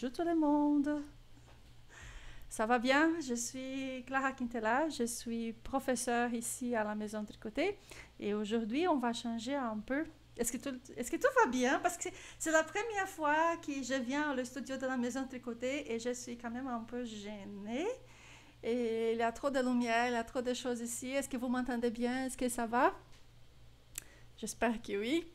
Bonjour tout le monde. Ça va bien Je suis Clara Quintela, je suis professeure ici à la Maison Tricotée et aujourd'hui on va changer un peu. Est-ce que, tout, est-ce que tout va bien Parce que c'est la première fois que je viens au studio de la Maison Tricotée et je suis quand même un peu gênée. Et il y a trop de lumière, il y a trop de choses ici. Est-ce que vous m'entendez bien Est-ce que ça va J'espère que oui.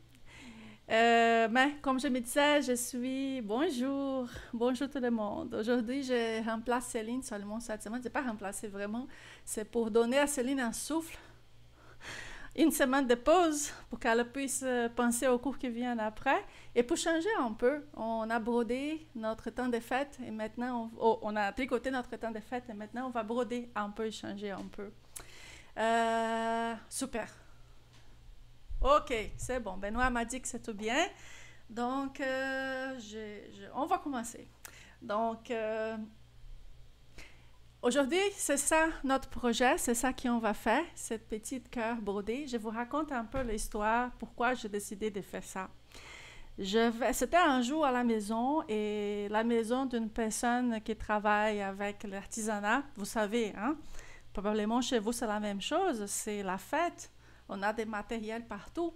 Mais, euh, ben, comme je me disais, je suis. Bonjour, bonjour tout le monde. Aujourd'hui, je remplace Céline seulement cette semaine. Je pas remplacer vraiment, c'est pour donner à Céline un souffle, une semaine de pause pour qu'elle puisse euh, penser au cours qui viennent après. Et pour changer un peu, on a brodé notre temps de fête et maintenant, oh, on, a tricoté notre temps de fête et maintenant, on va broder un peu, changer un peu. Euh, super. Ok, c'est bon. Benoît m'a dit que c'est tout bien. Donc, euh, on va commencer. Donc, euh, aujourd'hui, c'est ça notre projet, c'est ça qu'on va faire, cette petite cœur brodée. Je vous raconte un peu l'histoire, pourquoi j'ai décidé de faire ça. C'était un jour à la maison et la maison d'une personne qui travaille avec l'artisanat, vous savez, hein? probablement chez vous c'est la même chose, c'est la fête on a des matériels partout.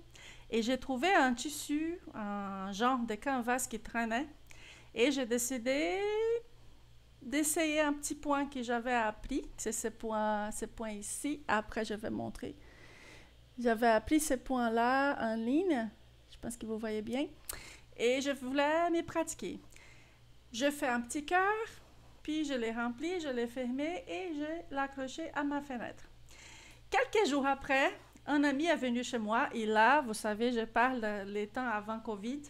Et j'ai trouvé un tissu, un genre de canvas qui traînait. Et j'ai décidé d'essayer un petit point que j'avais appris. C'est ce point, ce point ici. Après, je vais montrer. J'avais appris ce point-là en ligne. Je pense que vous voyez bien. Et je voulais m'y pratiquer. Je fais un petit cœur, puis je l'ai rempli, je l'ai fermé et je l'ai accroché à ma fenêtre. Quelques jours après, un ami est venu chez moi et là, vous savez, je parle les temps avant Covid.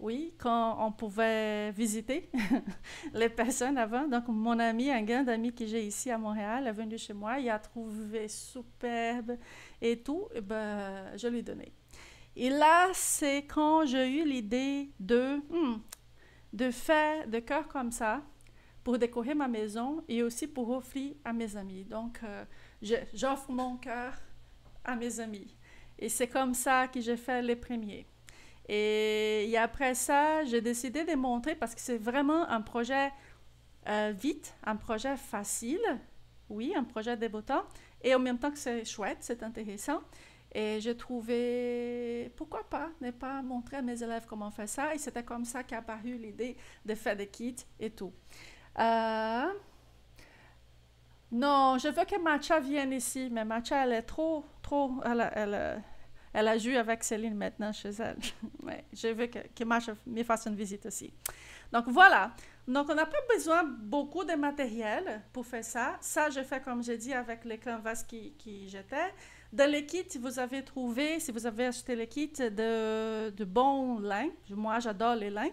Oui, quand on pouvait visiter les personnes avant. Donc, mon ami, un grand ami que j'ai ici à Montréal, est venu chez moi, il a trouvé superbe et tout. Eh ben, je lui ai donné. Et là, c'est quand j'ai eu l'idée de, hmm, de faire des cœurs comme ça pour décorer ma maison et aussi pour offrir à mes amis. Donc, euh, j'offre mon cœur à mes amis. Et c'est comme ça que j'ai fait les premiers. Et, après ça, j'ai décidé de montrer parce que c'est vraiment un projet euh, vite, un projet facile, oui, un projet débutant, et en même temps que c'est chouette, c'est intéressant. Et j'ai trouvé, pourquoi pas, ne pas montrer à mes élèves comment faire ça. Et c'était comme ça qu'est apparue l'idée de faire des kits et tout. Euh, non, je veux que Matcha vienne ici, mais Matcha, elle est trop, trop. Elle, a, elle, elle a joué avec Céline maintenant chez elle. Mais je veux que, que Matcha me fasse une visite aussi. Donc voilà. Donc on n'a pas besoin beaucoup de matériel pour faire ça. Ça, je fais comme j'ai dit avec les canvas qui, j'étais. Dans le kit, vous avez trouvé, si vous avez acheté le kit, de, de bon lin. Moi, j'adore les lins.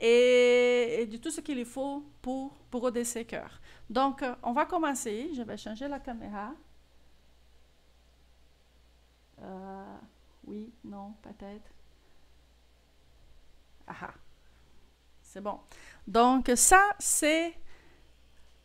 Et, et, de tout ce qu'il faut pour, pour ses cœurs. Donc, euh, on va commencer. Je vais changer la caméra. Euh, oui, non, peut-être. Ah, ah C'est bon. Donc, ça, c'est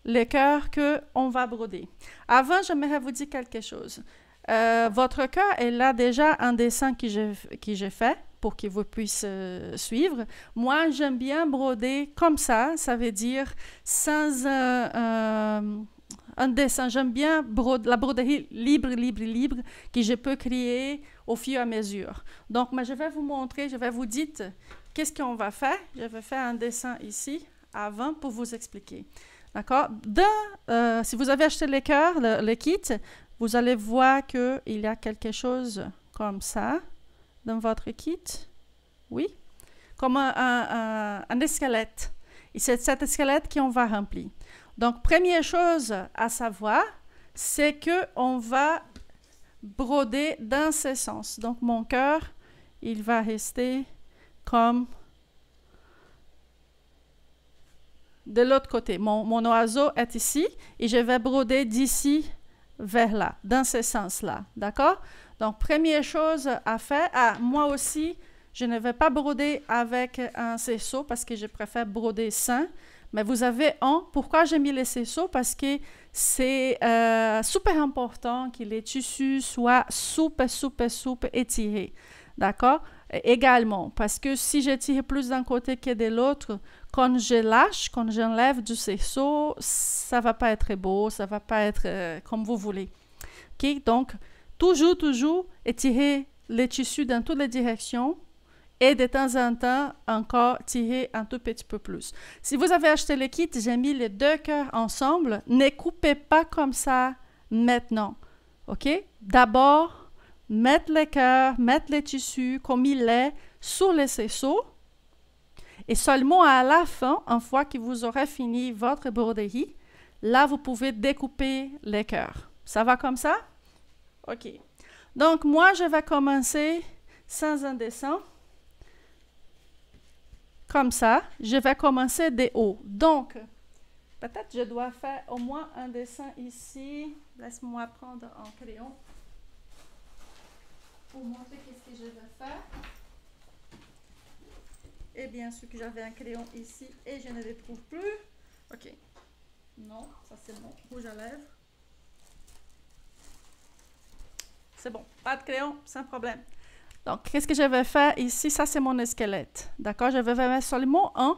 le cœur qu'on va broder. Avant, j'aimerais vous dire quelque chose. Euh, votre cœur est là déjà un dessin que j'ai fait pour que vous puissiez euh, suivre. Moi, j'aime bien broder comme ça, ça veut dire sans euh, euh, un dessin. J'aime bien la broderie libre, libre, libre, que je peux créer au fur et à mesure. Donc, moi, je vais vous montrer, je vais vous dire qu'est-ce qu'on va faire. Je vais faire un dessin ici avant pour vous expliquer. D'accord Si vous avez acheté les cœurs, le, le kit, vous allez voir qu'il y a quelque chose comme ça dans votre kit Oui Comme un, un, squelette. Et c'est cet squelette qu'on va remplir. Donc, première chose à savoir, c'est que va broder dans ce sens. Donc, mon cœur, il va rester comme de l'autre côté. Mon, mon, oiseau est ici et je vais broder d'ici vers là, dans ce sens-là. D'accord donc, première chose à faire, ah, moi aussi, je ne vais pas broder avec un ciseau parce que je préfère broder sain, Mais vous avez un. Pourquoi j'ai mis les ciseaux Parce que c'est euh, super important que les tissus soient super, super, super étirés. D'accord Également, parce que si je tire plus d'un côté que de l'autre, quand je lâche, quand j'enlève du ciseau, ça va pas être beau, ça va pas être euh, comme vous voulez. ok? Donc, Toujours, toujours étirer les tissus dans toutes les directions et de temps en temps encore tirer un tout petit peu plus. Si vous avez acheté le kit, j'ai mis les deux cœurs ensemble. Ne coupez pas comme ça maintenant. OK? D'abord, mettez les cœurs, mettez les tissus comme il est sur les ciseaux. Et seulement à la fin, une fois que vous aurez fini votre broderie, là, vous pouvez découper les cœurs. Ça va comme ça? OK. Donc, moi, je vais commencer sans un dessin Comme ça, je vais commencer des hauts. Donc, peut-être je dois faire au moins un dessin ici. Laisse-moi prendre un crayon pour montrer qu'est-ce que je vais faire. Et eh bien sûr que j'avais un crayon ici et je ne le trouve plus. OK. Non, ça c'est mon Rouge à lèvres. c'est bon. Pas de crayon, sans problème. Donc, qu'est-ce que je vais faire ici? Ça, c'est mon squelette. D'accord? Je vais mettre seulement un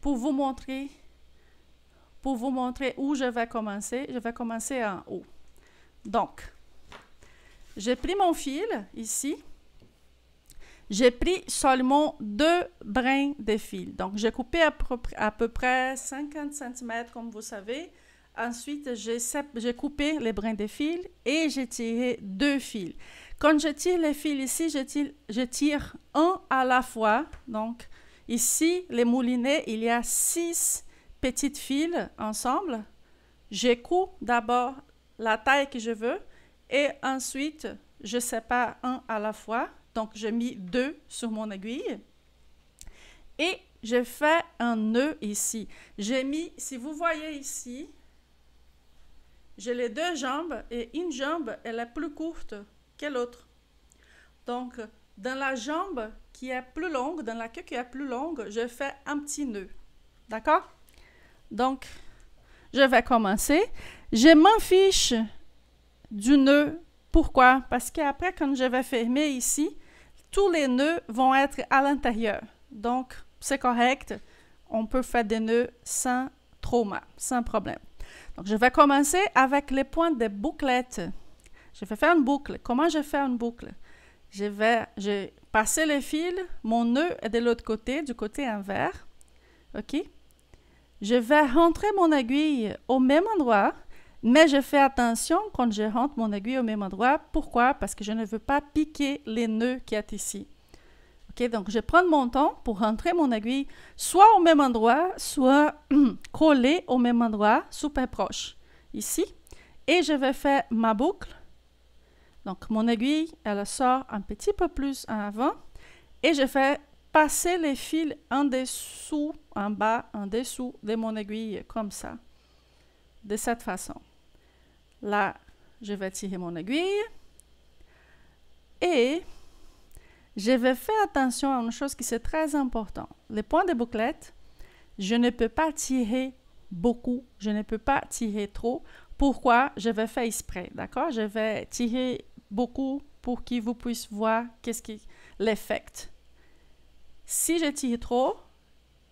pour vous montrer pour vous montrer où je vais commencer. Je vais commencer en haut. Donc, j'ai pris mon fil ici. J'ai pris seulement deux brins de fil. Donc, j'ai coupé à peu près 50 cm, comme vous savez. Ensuite, j'ai coupé les brins de fil et j'ai tiré deux fils. Quand je tire les fils ici, je tire, un à la fois. Donc, ici, les moulinets, il y a six petites fils ensemble. Je coupe d'abord la taille que je veux et ensuite, je sépare un à la fois. Donc, j'ai mis deux sur mon aiguille. Et je fais un nœud ici. J'ai mis, si vous voyez ici, j'ai les deux jambes et une jambe, elle est plus courte que l'autre. Donc, dans la jambe qui est plus longue, dans la queue qui est plus longue, je fais un petit nœud. D'accord Donc, je vais commencer. Je m'en fiche du nœud. Pourquoi Parce qu'après, quand je vais fermer ici, tous les nœuds vont être à l'intérieur. Donc, c'est correct. On peut faire des nœuds sans trauma, sans problème je vais commencer avec les points des bouclettes. Je vais faire une boucle. Comment je fais une boucle? Je vais, passer le fil, mon nœud est de l'autre côté, du côté inverse. OK? Je vais rentrer mon aiguille au même endroit, mais je fais attention quand je rentre mon aiguille au même endroit. Pourquoi? Parce que je ne veux pas piquer les nœuds qui est ici donc, je prends mon temps pour rentrer mon aiguille soit au même endroit, soit coller au même endroit, super proche, ici. Et je vais faire ma boucle. Donc, mon aiguille, elle sort un petit peu plus en avant. Et je fais passer les fils en dessous, en bas, en dessous de mon aiguille, comme ça. De cette façon. Là, je vais tirer mon aiguille. Et je vais faire attention à une chose qui c'est très important. Les points de bouclette, je ne peux pas tirer beaucoup, je ne peux pas tirer trop. Pourquoi Je vais faire exprès, d'accord Je vais tirer beaucoup pour que vous puissiez voir qu'est-ce qui l'effet. Si je tire trop,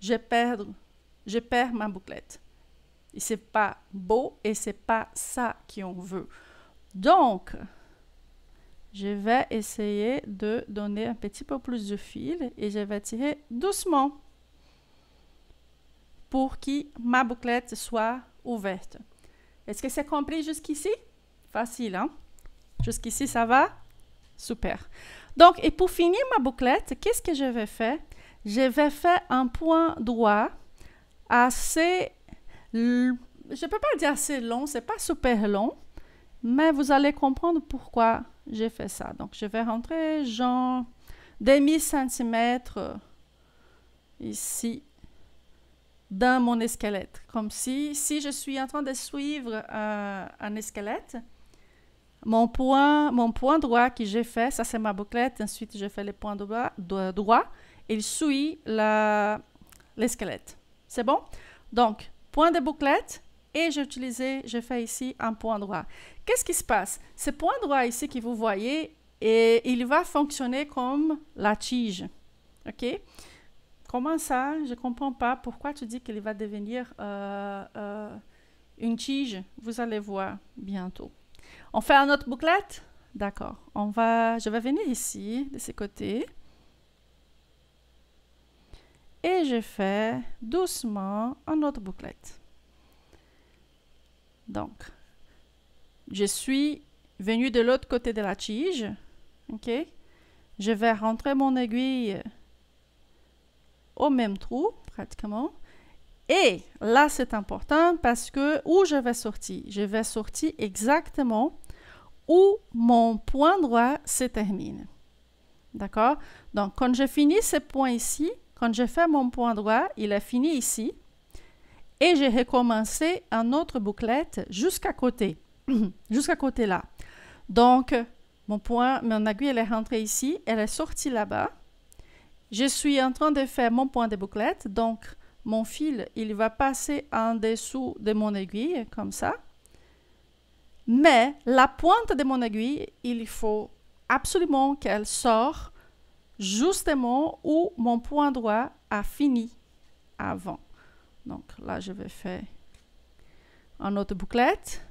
je perds, je perds ma bouclette. Ce n'est pas beau et c'est pas ça qu'on veut. Donc, je vais essayer de donner un petit peu plus de fil et je vais tirer doucement pour que ma bouclette soit ouverte. Est-ce que c'est compris jusqu'ici? Facile, hein? Jusqu'ici, ça va? Super. Donc, et pour finir ma bouclette, qu'est-ce que je vais faire? Je vais faire un point droit assez... Je ne peux pas dire assez long, c'est pas super long, mais vous allez comprendre pourquoi j'ai fait ça. Donc, je vais rentrer genre demi-centimètre euh, ici dans mon esquelette. Comme si, si je suis en train de suivre un esquelette, mon point, mon point droit que j'ai fait, ça c'est ma bouclette, ensuite je fais le point droit, droit il suit l'esquelette. C'est bon? Donc, point de bouclette, et j'ai utilisé, je fais ici un point droit. Qu'est-ce qui se passe Ce point droit ici que vous voyez, et il va fonctionner comme la tige. OK Comment ça Je ne comprends pas. Pourquoi tu dis qu'il va devenir euh, euh, une tige Vous allez voir bientôt. On fait un autre bouclette D'accord. On va, je vais venir ici, de ce côté. Et je fais doucement un autre bouclette. Donc, je suis venu de l'autre côté de la tige. OK? Je vais rentrer mon aiguille euh, au même trou, pratiquement. Et là, c'est important parce que où je vais sortir? Je vais sortir exactement où mon point droit se termine. D'accord? Donc, quand j'ai fini ce point ici, quand j'ai fait mon point droit, il a fini ici. Et j'ai recommencé un autre bouclette jusqu'à côté. jusqu'à côté là. Donc, mon point, mon aiguille, elle est rentrée ici, elle est sortie là-bas. Je suis en train de faire mon point de bouclette, donc mon fil, il va passer en dessous de mon aiguille, comme ça. Mais la pointe de mon aiguille, il faut absolument qu'elle sorte justement où mon point droit a fini avant. Donc là, je vais faire une autre bouclette.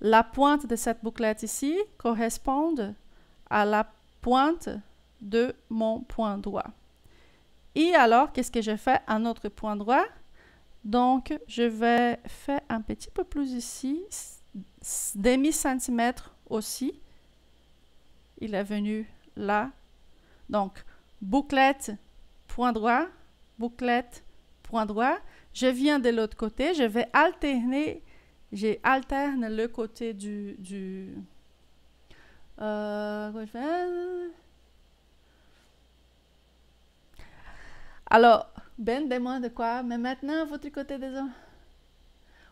La pointe de cette bouclette ici correspond à la pointe de mon point droit. Et alors, qu'est-ce que je fais à notre point droit? Donc, je vais faire un petit peu plus ici, demi-centimètre aussi. Il est venu là. Donc, bouclette, point droit, bouclette, point droit. Je viens de l'autre côté, je vais alterner j'alterne le côté du, du euh, Alors, Ben demande quoi? Mais maintenant, vous tricotez des hommes.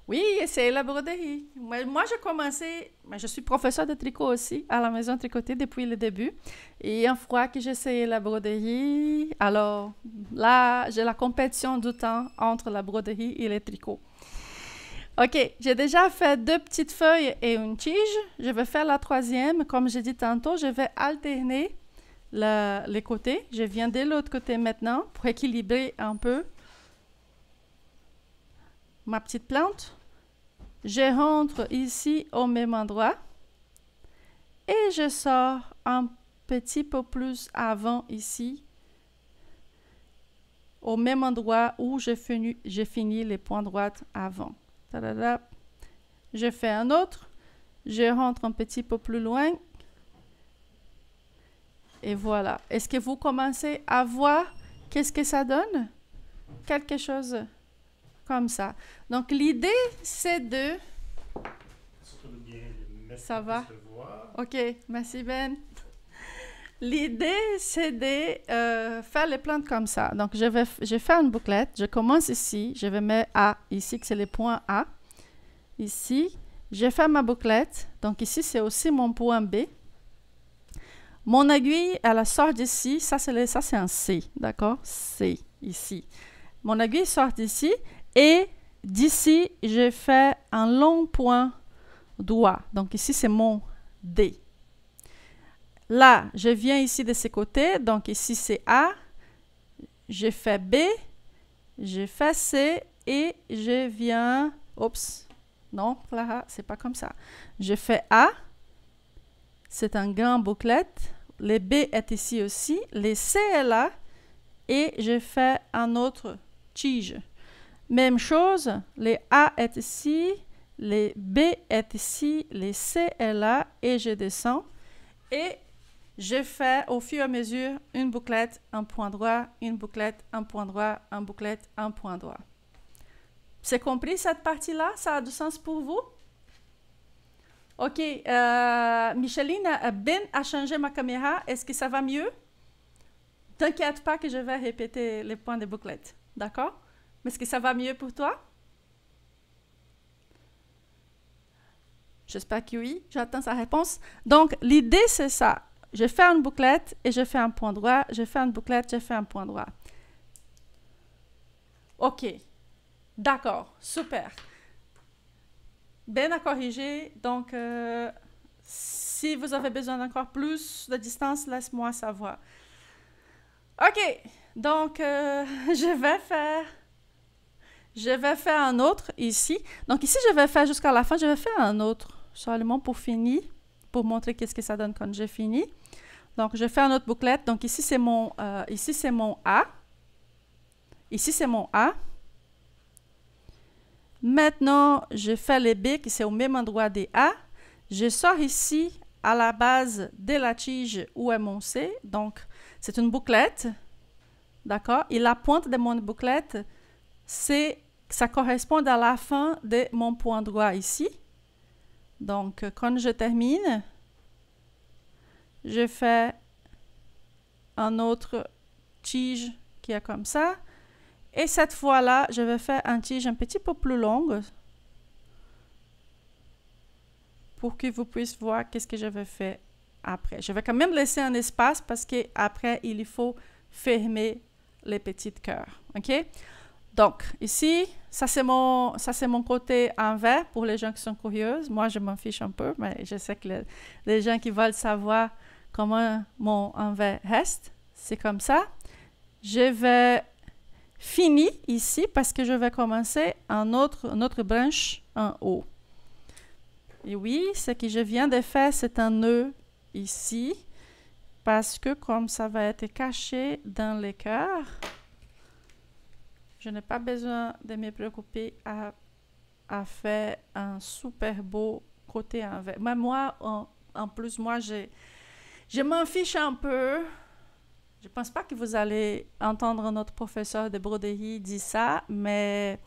Oui, c'est la broderie. Moi, moi j'ai commencé, mais je suis professeur de tricot aussi à la maison tricotée depuis le début. Et une fois que j'essayais la broderie, alors là, j'ai la compétition du temps entre la broderie et les tricots. OK, j'ai déjà fait deux petites feuilles et une tige. Je vais faire la troisième. Comme j'ai dit tantôt, je vais alterner les côtés. Je viens de l'autre côté maintenant pour équilibrer un peu ma petite plante. Je rentre ici au même endroit et je sors un petit peu plus avant ici au même endroit où j'ai fini, fini les points droits avant. Je fais un autre. Je rentre un petit peu plus loin. Et voilà. Est-ce que vous commencez à voir qu'est-ce que ça donne? Quelque chose comme ça. Donc, l'idée, c'est de... Ça va? Ok, merci Ben. L'idée, c'est de euh, faire les plantes comme ça. Donc, je vais, je faire une bouclette. Je commence ici. Je vais mettre A ici, que c'est le point A. Ici, je fais ma bouclette. Donc, ici, c'est aussi mon point B. Mon aiguille, elle sort d'ici. Ça, c'est ça, c'est un C. D'accord? C, ici. Mon aiguille sort d'ici. Et d'ici, je fais un long point droit. Donc, ici, c'est mon D. Là, je viens ici de ces côtés. Donc ici, c'est A. Je fais B. Je fais C. Et je viens... Oups. Non, là c'est pas comme ça. Je fais A. C'est un grand bouclette. les B est ici aussi. les C est là. Et je fais un autre tige. Même chose, les A est ici, les B est ici, les C est là, et je descends. Et je fais au fur et à mesure une bouclette, un point droit, une bouclette, un point droit, un bouclette, un point droit. C'est compris cette partie-là? Ça a du sens pour vous? Ok, euh, Micheline, euh, Ben a changé ma caméra. Est-ce que ça va mieux? T'inquiète pas que je vais répéter les points de bouclette, d'accord? Mais est-ce que ça va mieux pour toi? J'espère que oui, j'attends sa réponse. Donc, l'idée, c'est ça je fais une bouclette et je fais un point droit, je fais une bouclette, je fais un point droit. OK. D'accord, super. Bien à corriger. Donc, euh, si vous avez besoin d'encore plus de distance, laisse-moi savoir. OK, donc euh, je vais faire... Je vais faire un autre ici. Donc ici, je vais faire jusqu'à la fin, je vais faire un autre seulement pour finir pour montrer qu'est-ce que ça donne quand j'ai fini. Donc, je fais une autre bouclette. Donc, ici, c'est mon, euh, ici, c'est mon A. Ici, c'est mon A. Maintenant, je fais les B qui c'est au même endroit des A. Je sors ici à la base de la tige où est mon C. Donc, c'est une bouclette. D'accord Et la pointe de mon bouclette, c'est ça correspond à la fin de mon point droit ici. Donc, quand je termine, je fais un autre tige qui est comme ça. Et cette fois-là, je vais faire un tige un petit peu plus longue pour que vous puissiez voir qu'est-ce que je vais faire après. Je vais quand même laisser un espace parce qu'après, il faut fermer les petits cœurs. OK? Donc, ici, ça c'est mon, côté envers pour les gens qui sont curieuses. Moi, je m'en fiche un peu, mais je sais que les gens qui veulent savoir comment mon envers reste, c'est comme ça. Je vais finir ici parce que je vais commencer un autre, une autre branche en haut. Et oui, ce que je viens de faire, c'est un nœud ici parce que comme ça va être caché dans l'écart, je n'ai pas besoin de me préoccuper à, faire un super beau côté inverse. Mais moi, en, plus, moi, je m'en fiche un peu. Je ne pense pas que vous allez entendre notre professeur de broderie dire ça, mais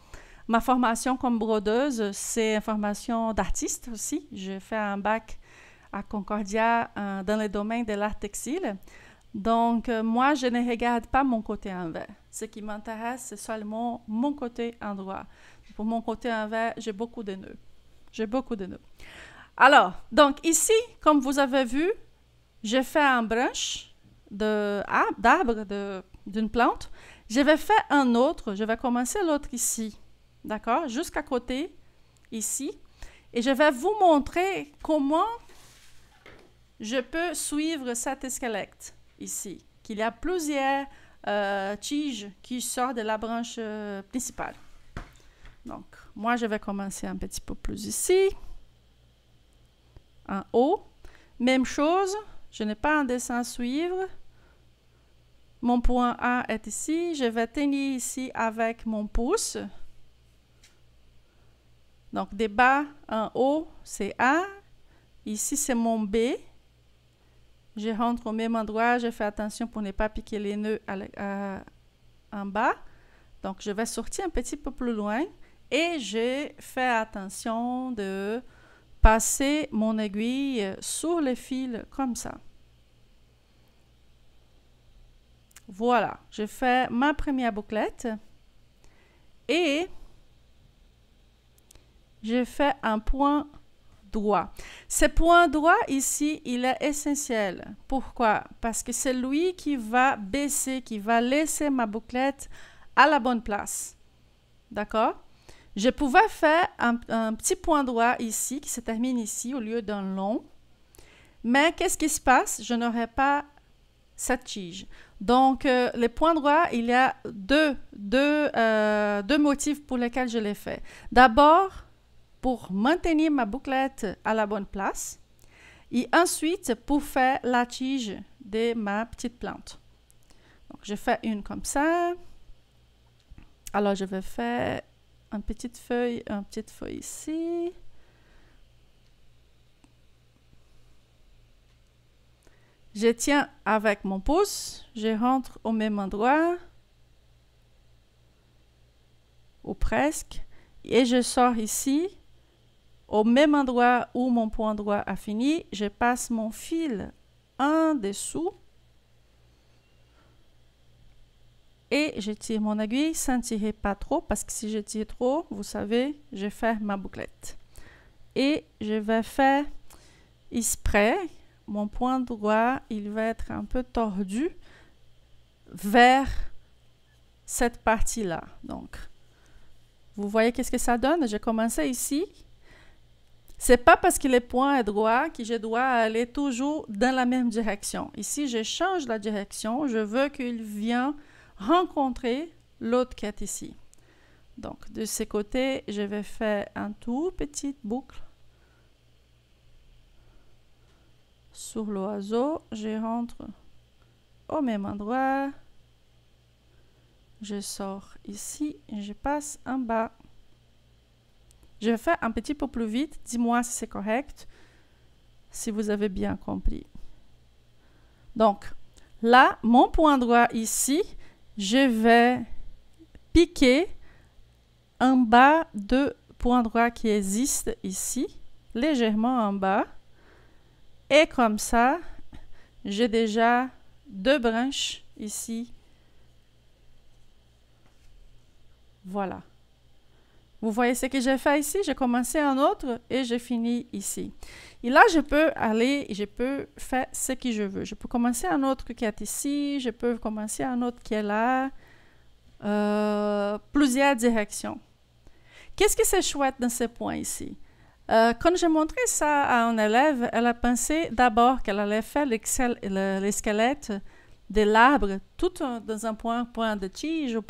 ma formation comme brodeuse, c'est une formation d'artiste aussi. Je fais un bac à Concordia euh, dans le domaine de l'art textile. Donc, euh, moi, je ne regarde pas mon côté envers. Ce qui m'intéresse, c'est seulement mon côté endroit. Pour mon côté envers, j'ai beaucoup de nœuds. J'ai beaucoup de nœuds. Alors, donc ici, comme vous avez vu, j'ai fait un branche ah, d'arbre, d'une plante. Je vais faire un autre. Je vais commencer l'autre ici. D'accord Jusqu'à côté, ici. Et je vais vous montrer comment je peux suivre cet esquelette ici, qu'il y a plusieurs euh, tiges qui sortent de la branche euh, principale. Donc, moi, je vais commencer un petit peu plus ici, en haut. Même chose, je n'ai pas un dessin à suivre. Mon point A est ici. Je vais tenir ici avec mon pouce. Donc, des bas en haut, c'est A. Ici, c'est mon B. Je rentre au même endroit, je fais attention pour ne pas piquer les nœuds en bas. Donc, je vais sortir un petit peu plus loin et je fais attention de passer mon aiguille euh, sur les fils comme ça. Voilà, je fais ma première bouclette et je fais un point droit. Ce point droit ici, il est essentiel. Pourquoi Parce que c'est lui qui va baisser, qui va laisser ma bouclette à la bonne place. D'accord Je pouvais faire un, petit point droit ici, qui se termine ici, au lieu d'un long. Mais qu'est-ce qui se passe Je n'aurai pas cette tige. Donc, euh, les points droits, il y a deux, deux, euh, deux motifs pour lesquels je l'ai fait. D'abord, pour maintenir ma bouclette à la bonne place et ensuite pour faire la tige de ma petite plante. Donc, je fais une comme ça. Alors, je vais faire une petite feuille, une petite feuille ici. Je tiens avec mon pouce, je rentre au même endroit, ou presque, et je sors ici au même endroit où mon point droit a fini, je passe mon fil en dessous et je tire mon aiguille sans tirer pas trop parce que si je tire trop, vous savez, je fais ma bouclette. Et je vais faire exprès, mon point droit, il va être un peu tordu vers cette partie-là. Donc, vous voyez qu'est-ce que ça donne? J'ai commencé ici c'est pas parce que le point est droit que je dois aller toujours dans la même direction. Ici, je change la direction. Je veux qu'il vienne rencontrer l'autre qui est ici. Donc, de ce côté, je vais faire un tout petite boucle sur l'oiseau. Je rentre au même endroit. Je sors ici, et je passe en bas. Je vais faire un petit peu plus vite. Dis-moi si c'est correct, si vous avez bien compris. Donc, là, mon point droit ici, je vais piquer en bas de point droit qui existe ici, légèrement en bas. Et comme ça, j'ai déjà deux branches ici. Voilà. Vous voyez ce que j'ai fait ici? J'ai commencé un autre et j'ai fini ici. Et là, je peux aller et je peux faire ce que je veux. Je peux commencer un autre qui est ici, je peux commencer un autre qui est là. Euh, plusieurs directions. Qu'est-ce que c'est chouette dans ce point ici? Euh, quand j'ai montré ça à un élève, elle a pensé d'abord qu'elle allait faire le, le de l'arbre, tout dans un point, point de tige euh,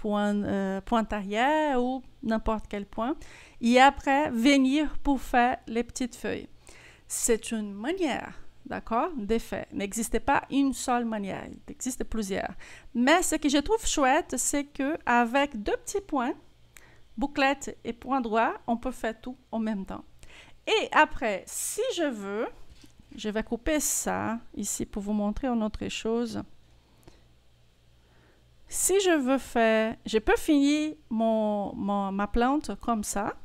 point, arrière ou n'importe quel point, et après venir pour faire les petites feuilles. C'est une manière, d'accord, d'effet. Il n'existe pas une seule manière, il existe plusieurs. Mais ce que je trouve chouette, c'est que avec deux petits points, bouclette et point droit, on peut faire tout en même temps. Et après, si je veux, je vais couper ça ici pour vous montrer une autre chose si je veux faire, je peux finir mon, ma plante comme ça.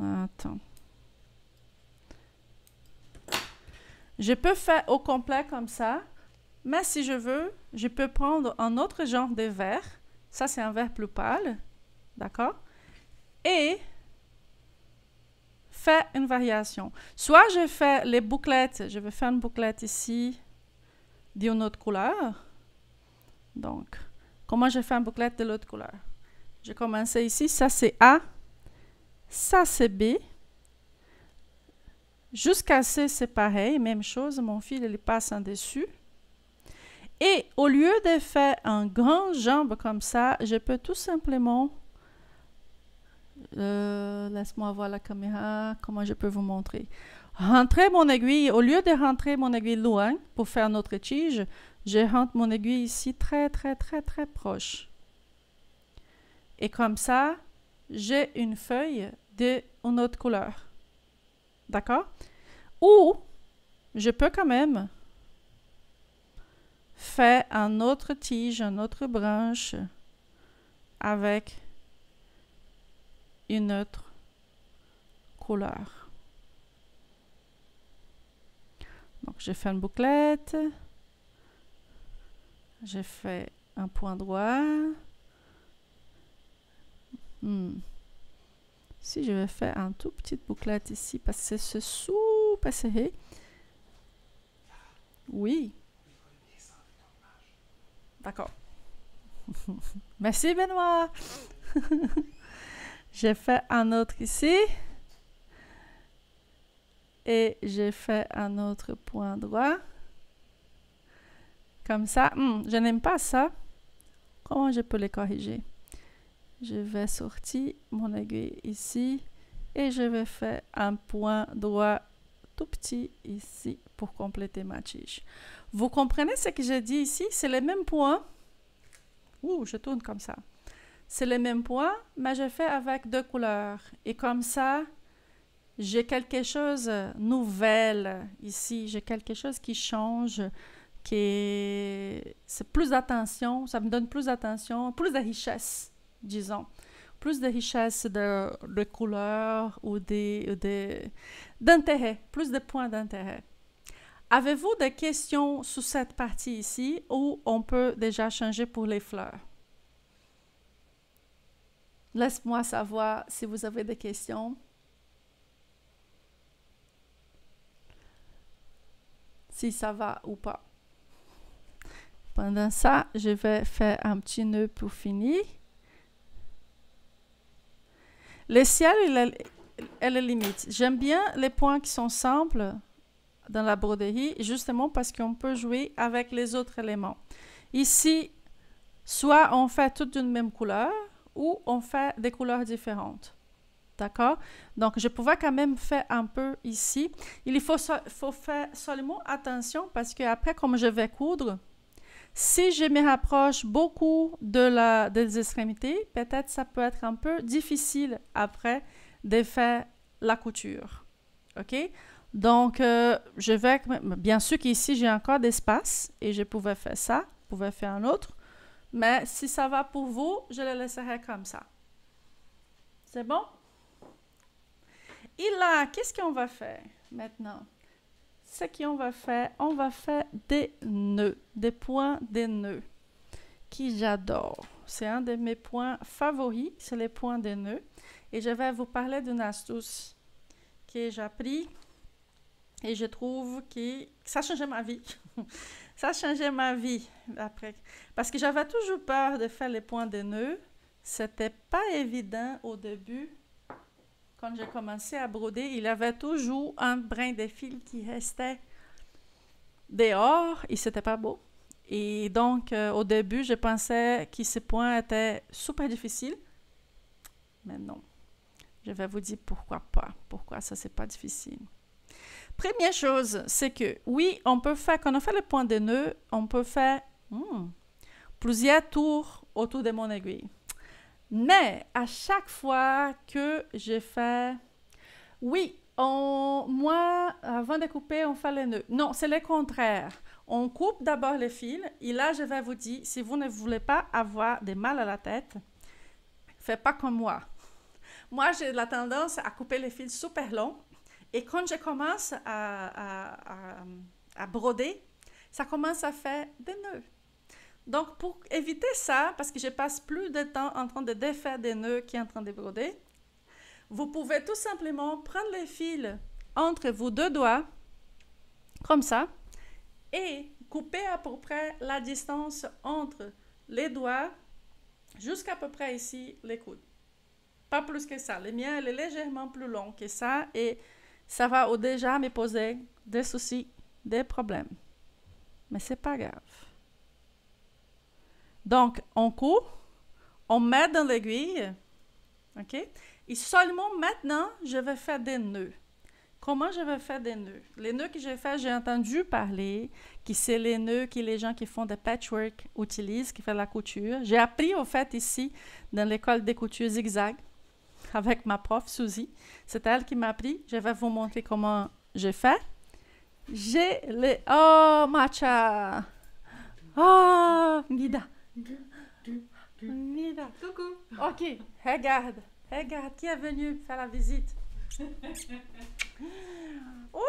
Attends. Je peux faire au complet comme ça, mais si je veux, je peux prendre un autre genre de verre. Ça, c'est un verre plus pâle, d'accord Et faire une variation. Soit je fais les bouclettes, je vais faire une bouclette ici, d'une autre couleur. Donc, comment je fais un bouclette de l'autre couleur Je commence ici, ça c'est A, ça c'est B. Jusqu'à C, c'est pareil, même chose, mon fil, il passe en dessus. Et au lieu de faire un grand jambe comme ça, je peux tout simplement... Euh, laisse-moi voir la caméra, comment je peux vous montrer rentrer mon aiguille, au lieu de rentrer mon aiguille loin pour faire notre tige, je rentre mon aiguille ici très, très, très, très proche. Et comme ça, j'ai une feuille d'une autre couleur. D'accord Ou, je peux quand même faire un autre tige, un autre branche avec une autre couleur. Donc j'ai fait une bouclette. J'ai fait un point droit. Hmm. Si je vais faire un tout petite bouclette ici, parce que c'est sous serré. Oui. D'accord. Merci Benoît. J'ai fait un autre ici et j'ai fait un autre point droit. Comme ça. Hmm, je n'aime pas ça. Comment je peux les corriger Je vais sortir mon aiguille ici et je vais faire un point droit tout petit ici pour compléter ma tige. Vous comprenez ce que j'ai dit ici C'est le même point. Ouh, je tourne comme ça. C'est le même point, mais je fais avec deux couleurs. Et comme ça, j'ai quelque chose de nouvelle ici, j'ai quelque chose qui change, qui est... c'est plus d'attention, ça me donne plus d'attention, plus de richesse, disons, plus de richesse de, de couleurs ou des, d'intérêt, plus de points d'intérêt. Avez-vous des questions sur cette partie ici ou on peut déjà changer pour les fleurs? Laisse-moi savoir si vous avez des questions. si ça va ou pas. Pendant ça, je vais faire un petit nœud pour finir. Le ciel, est, elle limite. J'aime bien les points qui sont simples dans la broderie, justement parce qu'on peut jouer avec les autres éléments. Ici, soit on fait toutes d'une même couleur, ou on fait des couleurs différentes. D'accord Donc, je pouvais quand même faire un peu ici. Il faut, faut faire seulement attention parce après, comme je vais coudre, si je me rapproche beaucoup de la, des extrémités, peut-être ça peut être un peu difficile après de faire la couture. OK Donc, euh, je vais... Bien sûr qu'ici, j'ai encore d'espace et je pouvais faire ça, je pouvais faire un autre. Mais si ça va pour vous, je le laisserai comme ça. C'est bon et là, qu'est-ce qu'on va faire maintenant? Ce qu'on va faire, on va faire des nœuds, des points des nœuds, qui j'adore. C'est un de mes points favoris, c'est les points des nœuds. Et je vais vous parler d'une astuce que j'ai appris et je trouve que ça a changé ma vie. ça a changé ma vie après. Parce que j'avais toujours peur de faire les points des nœuds. C'était pas évident au début quand j'ai commencé à broder, il avait toujours un brin de fil qui restait dehors et n'était pas beau. Et donc, euh, au début, je pensais que ce point était super difficile. Mais non. Je vais vous dire pourquoi pas, pourquoi ça, c'est pas difficile. Première chose, c'est que oui, on peut faire, quand on fait le point de nœud, on peut faire hmm, plusieurs tours autour de mon aiguille. Mais à chaque fois que je fais... Oui, on, moi, avant de couper, on fait les nœuds. Non, c'est le contraire. On coupe d'abord les fils. Et là, je vais vous dire, si vous ne voulez pas avoir des mal à la tête, faites pas comme moi. Moi, j'ai la tendance à couper les fils super longs. Et quand je commence à, à broder, ça commence à faire des nœuds. Donc, pour éviter ça, parce que je passe plus de temps en train de défaire des nœuds qui en train de broder, vous pouvez tout simplement prendre les fils entre vos deux doigts, comme ça, et couper à peu près la distance entre les doigts jusqu'à peu près ici les coudes. Pas plus que ça. Le mien, est légèrement plus long que ça et ça va déjà me poser des soucis, des problèmes. Mais c'est pas grave. Donc, on court, on met dans l'aiguille, OK? Et seulement maintenant, je vais faire des nœuds. Comment je vais faire des nœuds? Les nœuds que j'ai faits, j'ai entendu parler, qui c'est les nœuds que les gens qui font des patchwork utilisent, qui font la couture. J'ai appris, au fait, ici, dans l'école des coutures zigzag, avec ma prof Suzy. C'est elle qui m'a appris. Je vais vous montrer comment j'ai fait. J'ai les... Oh, Macha! Oh, Guida! Coucou. Ok, regarde. Regarde, qui est venu faire la visite? oh,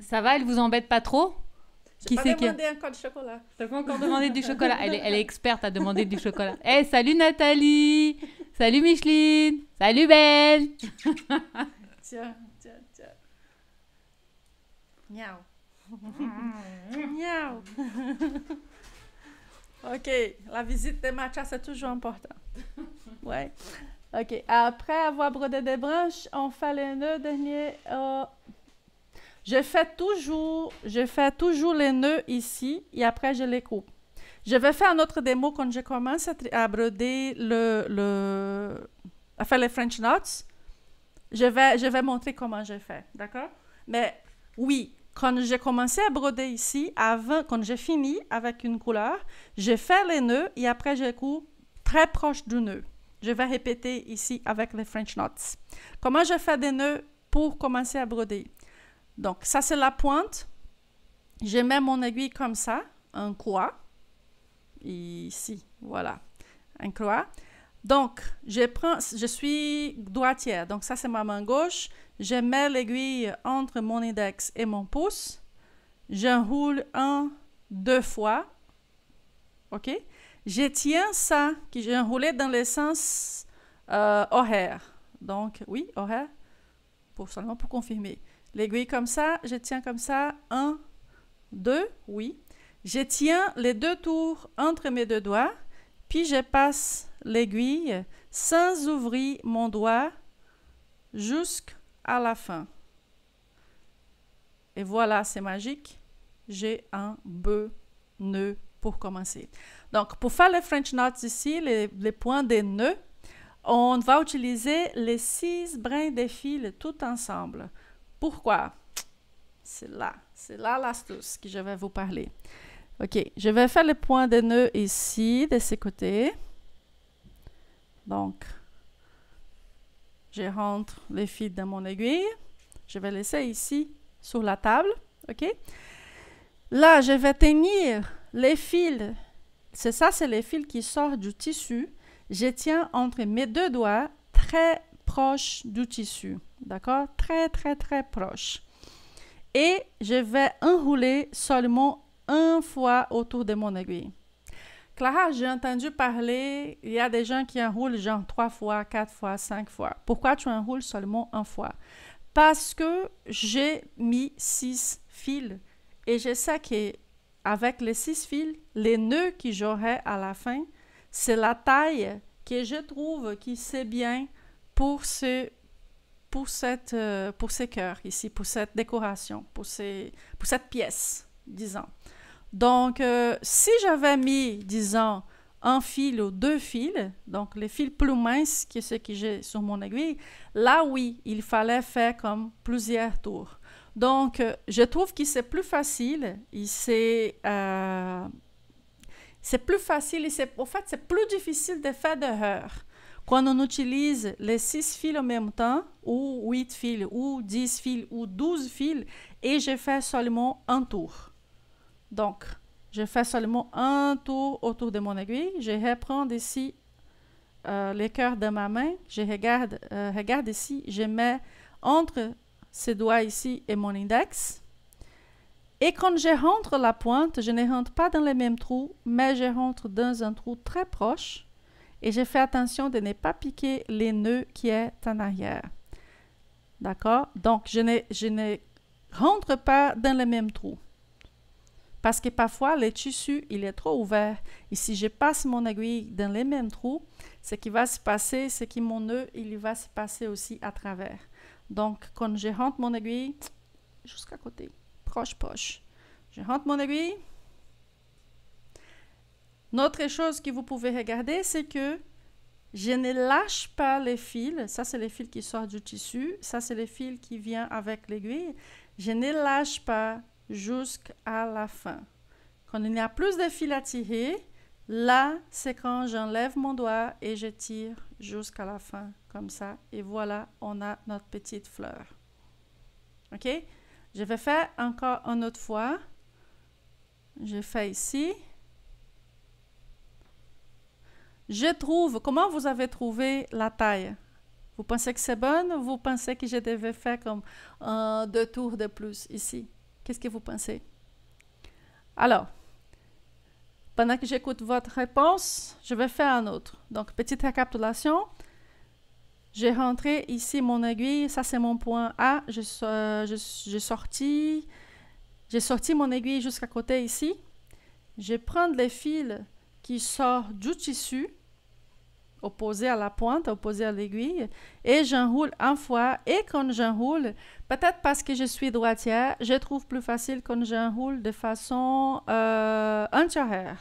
Ça va, elle vous embête pas trop? Qui c'est qui demandé encore du chocolat. T'as encore demandé du chocolat. Elle est, experte à demander du chocolat. Eh, salut Nathalie. Salut Micheline. Salut Belle. tiens, tiens, tiens. Miaou. Miaou. OK. La visite des matchas, c'est toujours important. Ouais. OK. Après avoir brodé des branches, on fait les nœuds derniers. Euh, je fais toujours, je fais toujours les nœuds ici et après je les coupe. Je vais faire une autre démo quand je commence à, à broder le, le, à faire les French knots. Je vais, je vais montrer comment je fais, d'accord? Mais oui, quand j'ai commencé à broder ici, avant, quand j'ai fini avec une couleur, j'ai fait les nœuds et après j'ai cousu très proche du nœud. Je vais répéter ici avec les French knots. Comment je fais des nœuds pour commencer à broder Donc ça c'est la pointe. Je mets mon aiguille comme ça, un croix. Ici, voilà, un croix. Donc, je, je suis droitière, donc ça c'est ma main gauche. Je mets l'aiguille entre mon index et mon pouce. J'enroule un, deux fois. OK? Je tiens ça que j'ai enroulé dans le sens euh, horaire. Donc, oui, horaire, pour, seulement pour confirmer. L'aiguille comme ça, je tiens comme ça, un, deux, oui. Je tiens les deux tours entre mes deux doigts, puis je passe l'aiguille sans ouvrir mon doigt jusqu'à à la fin. Et voilà, c'est magique. J'ai un beau nœud pour commencer. Donc, pour faire les French knots ici, les, points des nœuds, on va utiliser les six brins de fils tout ensemble. Pourquoi? C'est là, c'est là l'astuce que je vais vous parler. OK, je vais faire les points des nœuds ici, de ces côtés. Donc, je rentre les fils de mon aiguille. Je vais laisser ici sur la table. OK? Là, je vais tenir les fils. C'est ça, c'est les fils qui sortent du tissu. Je tiens entre mes deux doigts très proche du tissu. D'accord? Très, très, très proche. Et je vais enrouler seulement une fois autour de mon aiguille. Clara, j'ai entendu parler, il y a des gens qui enroulent genre trois fois, quatre fois, cinq fois. Pourquoi tu enroules seulement un fois Parce que j'ai mis six fils et je sais qu'avec avec les six fils, les nœuds que j'aurai à la fin, c'est la taille que je trouve qui c'est bien pour ce pour euh, pour ces cœurs ici, pour cette décoration, pour pour cette pièce, disons. Donc, euh, si j'avais mis, disons, un fil ou deux fils, donc les fils plus minces que ceux que j'ai sur mon aiguille, là oui, il fallait faire comme plusieurs tours. Donc, euh, je trouve que c'est plus facile euh, c'est plus facile et c'est en fait c'est plus difficile de faire d'erreur quand on utilise les six fils en même temps ou huit fils ou dix fils ou douze fils et je fais seulement un tour. Donc, je fais seulement un tour autour de mon aiguille. Je reprends ici euh, les de ma main. Je euh, regarde, ici. Je mets entre ces doigts ici et mon index. Et quand je rentre la pointe, je ne rentre pas dans le même trou, mais je rentre dans un trou très proche. Et je fais attention de ne pas piquer les nœuds qui est en arrière. D'accord Donc, je ne rentre pas dans le même trou. Parce que parfois, le tissu, il est trop ouvert. Et si je passe mon aiguille dans les mêmes trous, ce qui va se passer, c'est que mon nœud, il va se passer aussi à travers. Donc, quand je rentre mon aiguille, jusqu'à côté, proche, poche. Je rentre mon aiguille. Une autre chose que vous pouvez regarder, c'est que je ne lâche pas les fils. Ça, c'est les fils qui sortent du tissu. Ça, c'est les fils qui viennent avec l'aiguille. Je ne lâche pas jusqu'à la fin. Quand il n'y a plus de fil à tirer, là, c'est quand j'enlève mon doigt et je tire jusqu'à la fin, comme ça. Et voilà, on a notre petite fleur. OK? Je vais faire encore une autre fois. Je fais ici. Je trouve, comment vous avez trouvé la taille? Vous pensez que c'est bonne? Vous pensez que je devais faire comme deux tours de plus ici? Qu'est-ce que vous pensez Alors, pendant que j'écoute votre réponse, je vais faire un autre. Donc, petite récapitulation. J'ai rentré ici mon aiguille, ça c'est mon point A. J'ai je, sorti, j'ai sorti mon aiguille jusqu'à côté ici. Je prends les fils qui sortent du tissu opposé à la pointe, opposé à l'aiguille, et j'enroule un fois. Et quand j'enroule, peut-être parce que je suis droitière, je trouve plus facile quand j'enroule de façon euh, antérieure.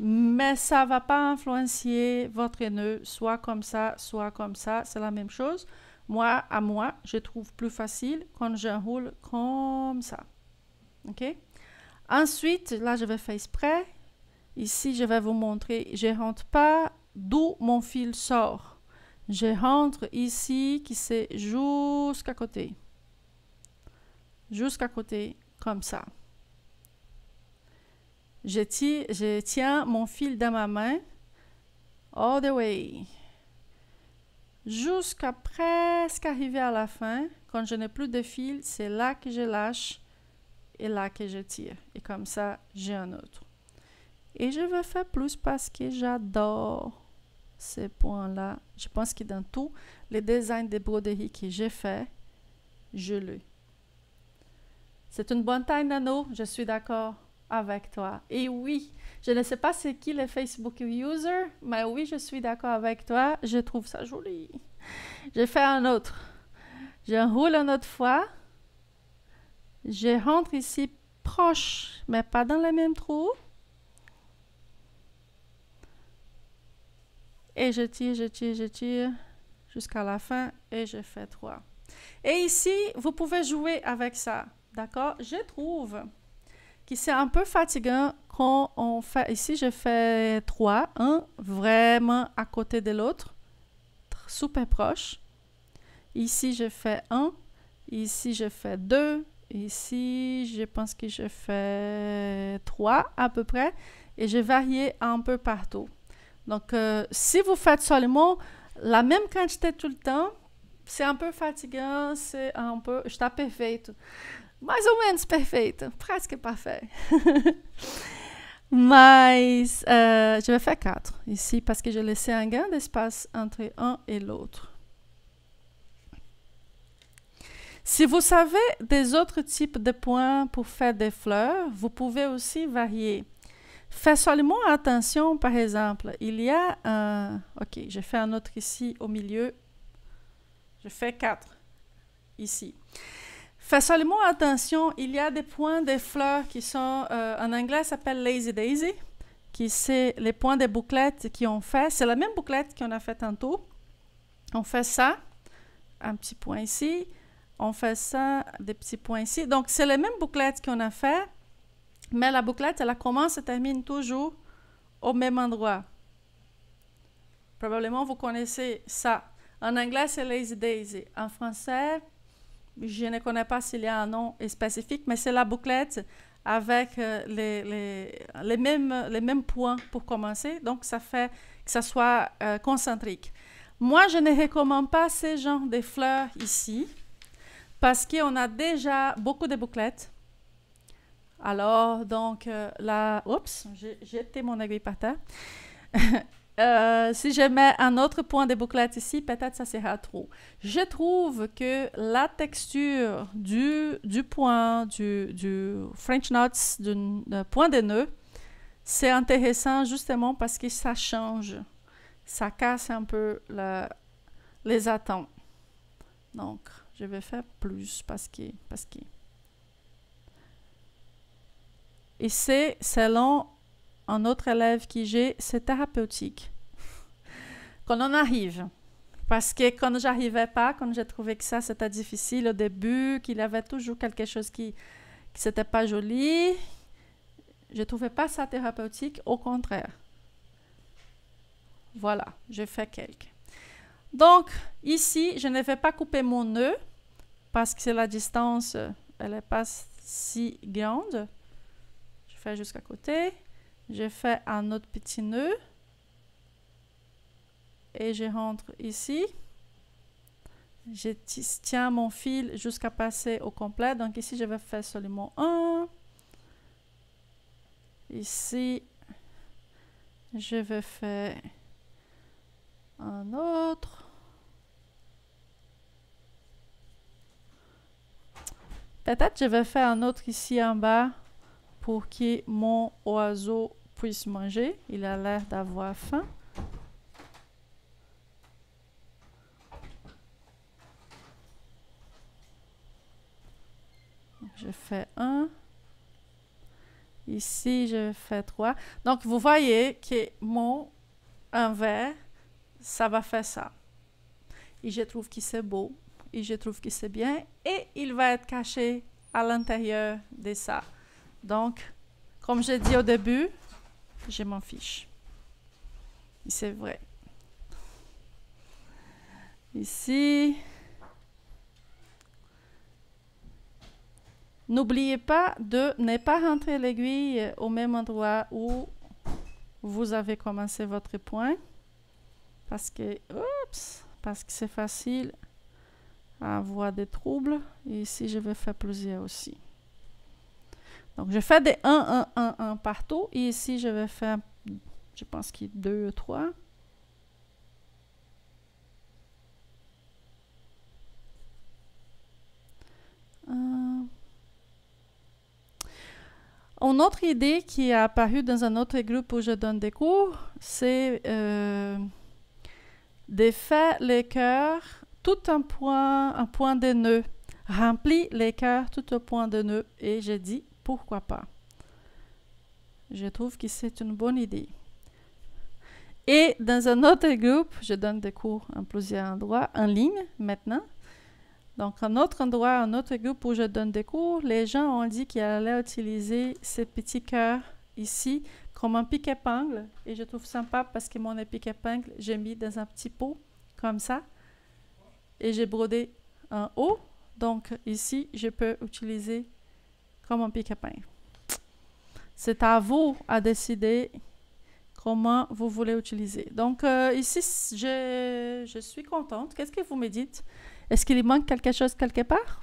Mais ça ne va pas influencer votre nœud, soit comme ça, soit comme ça, c'est la même chose. Moi, à moi, je trouve plus facile quand j'enroule comme ça. OK? Ensuite, là, je vais faire exprès. Ici, je vais vous montrer, je ne rentre pas d'où mon fil sort. Je rentre ici qui c'est jusqu'à côté. Jusqu'à côté, comme ça. Je, je tiens mon fil dans ma main. All the way. Jusqu'à presque arriver à la fin. Quand je n'ai plus de fil, c'est là que je lâche et là que je tire. Et comme ça, j'ai un autre. Et je veux faire plus parce que j'adore ces points-là, je pense que dans tout les designs des broderies que j'ai fait, je l'ai. C'est une bonne taille nano, je suis d'accord avec toi. Et oui, je ne sais pas c'est qui le Facebook user, mais oui, je suis d'accord avec toi, je trouve ça joli. J'ai fait un autre. roule une autre fois. Je rentre ici proche, mais pas dans le même trou. et je tire, je tire, je tire jusqu'à la fin et je fais 3. Et ici, vous pouvez jouer avec ça, d'accord Je trouve que c'est un peu fatigant quand on fait... Ici, je fais 3, un vraiment à côté de l'autre, super proche. Ici, je fais 1, ici, je fais 2, ici, je pense que je fais 3 à peu près, et je varie un peu partout. Donc, euh, si vous faites seulement la même quantité tout le temps, c'est un peu fatigant, c'est un peu. je pas parfaite, Mais ou moins parfaite, Presque parfait. Mais euh, je vais faire quatre ici parce que j'ai laissé un gain d'espace entre un et l'autre. Si vous savez des autres types de points pour faire des fleurs, vous pouvez aussi varier. Fais seulement attention, par exemple, il y a un... Ok, j'ai fait un autre ici au milieu. Je fais quatre ici. Fais seulement attention, il y a des points des fleurs qui sont, euh, en anglais, ça s'appelle Lazy Daisy, qui c'est les points des bouclettes qu'on fait. C'est la même bouclette qu'on a fait tantôt. On fait ça, un petit point ici. On fait ça, des petits points ici. Donc, c'est la même bouclette qu'on a fait. Mais la bouclette, elle commence et termine toujours au même endroit. Probablement, vous connaissez ça. En anglais, c'est Lazy Daisy. En français, je ne connais pas s'il y a un nom spécifique, mais c'est la bouclette avec euh, les, les, mêmes, les mêmes points pour commencer. Donc, ça fait que ça soit euh, concentrique. Moi, je ne recommande pas ces genre de fleurs ici parce qu'on a déjà beaucoup de bouclettes. Alors, donc, euh, là, oups, j'ai jeté mon aiguille par terre. Euh, si je mets un autre point de bouclette ici, peut-être ça sera trop. Je trouve que la texture du, du point, du, French Knots, du, point de nœud, c'est intéressant justement parce que ça change. Ça casse un peu les attentes. Donc, je vais faire plus parce que, parce que et c'est, selon un autre élève que j'ai, c'est thérapeutique. quand on arrive, parce que quand je n'arrivais pas, quand j'ai trouvé que ça c'était difficile au début, qu'il y avait toujours quelque chose qui n'était pas joli, je ne trouvais pas ça thérapeutique, au contraire. Voilà, j'ai fait quelques. Donc ici, je ne vais pas couper mon nœud parce que la distance, elle n'est pas si grande jusqu'à côté. Je fais un autre petit nœud. Et je rentre ici. Je tiens mon fil jusqu'à passer au complet. Donc ici, je vais faire seulement un. Ici, je vais faire un autre. Peut-être je vais faire un autre ici en bas pour que mon oiseau puisse manger. Il a l'air d'avoir faim. Je fais un. Ici, je fais trois. Donc, vous voyez que mon verre, ça va faire ça. Et je trouve que c'est beau. Et je trouve que c'est bien. Et il va être caché à l'intérieur de ça. Donc, comme j'ai dit au début, je m'en fiche. C'est vrai. Ici. N'oubliez pas de ne pas rentrer l'aiguille au même endroit où vous avez commencé votre point. Parce que, parce que c'est facile à avoir des troubles. Et ici, je vais faire plusieurs aussi. Donc, je fais des 1, 1, 1, 1 partout. Et ici, je vais faire, je pense qu'il y a 2, 3. Euh... Une autre idée qui est apparue dans un autre groupe où je donne des cours, c'est euh, de faire les cœurs tout un point, un point de nœud. Remplis les cœurs tout au point de nœud. Et j'ai dit pourquoi pas Je trouve que c'est une bonne idée. Et dans un autre groupe, je donne des cours en plusieurs endroits, en ligne maintenant. Donc, un autre endroit, un autre groupe où je donne des cours, les gens ont dit qu'ils allaient utiliser ces petit cœur ici comme un pique-épingle. Et je trouve sympa parce que mon pique-épingle, j'ai mis dans un petit pot comme ça. Et j'ai brodé un haut. Donc, ici, je peux utiliser comme un pic pain. C'est à vous à décider comment vous voulez utiliser. Donc euh, ici, je, suis contente. Qu'est-ce que vous me dites Est-ce qu'il manque quelque chose quelque part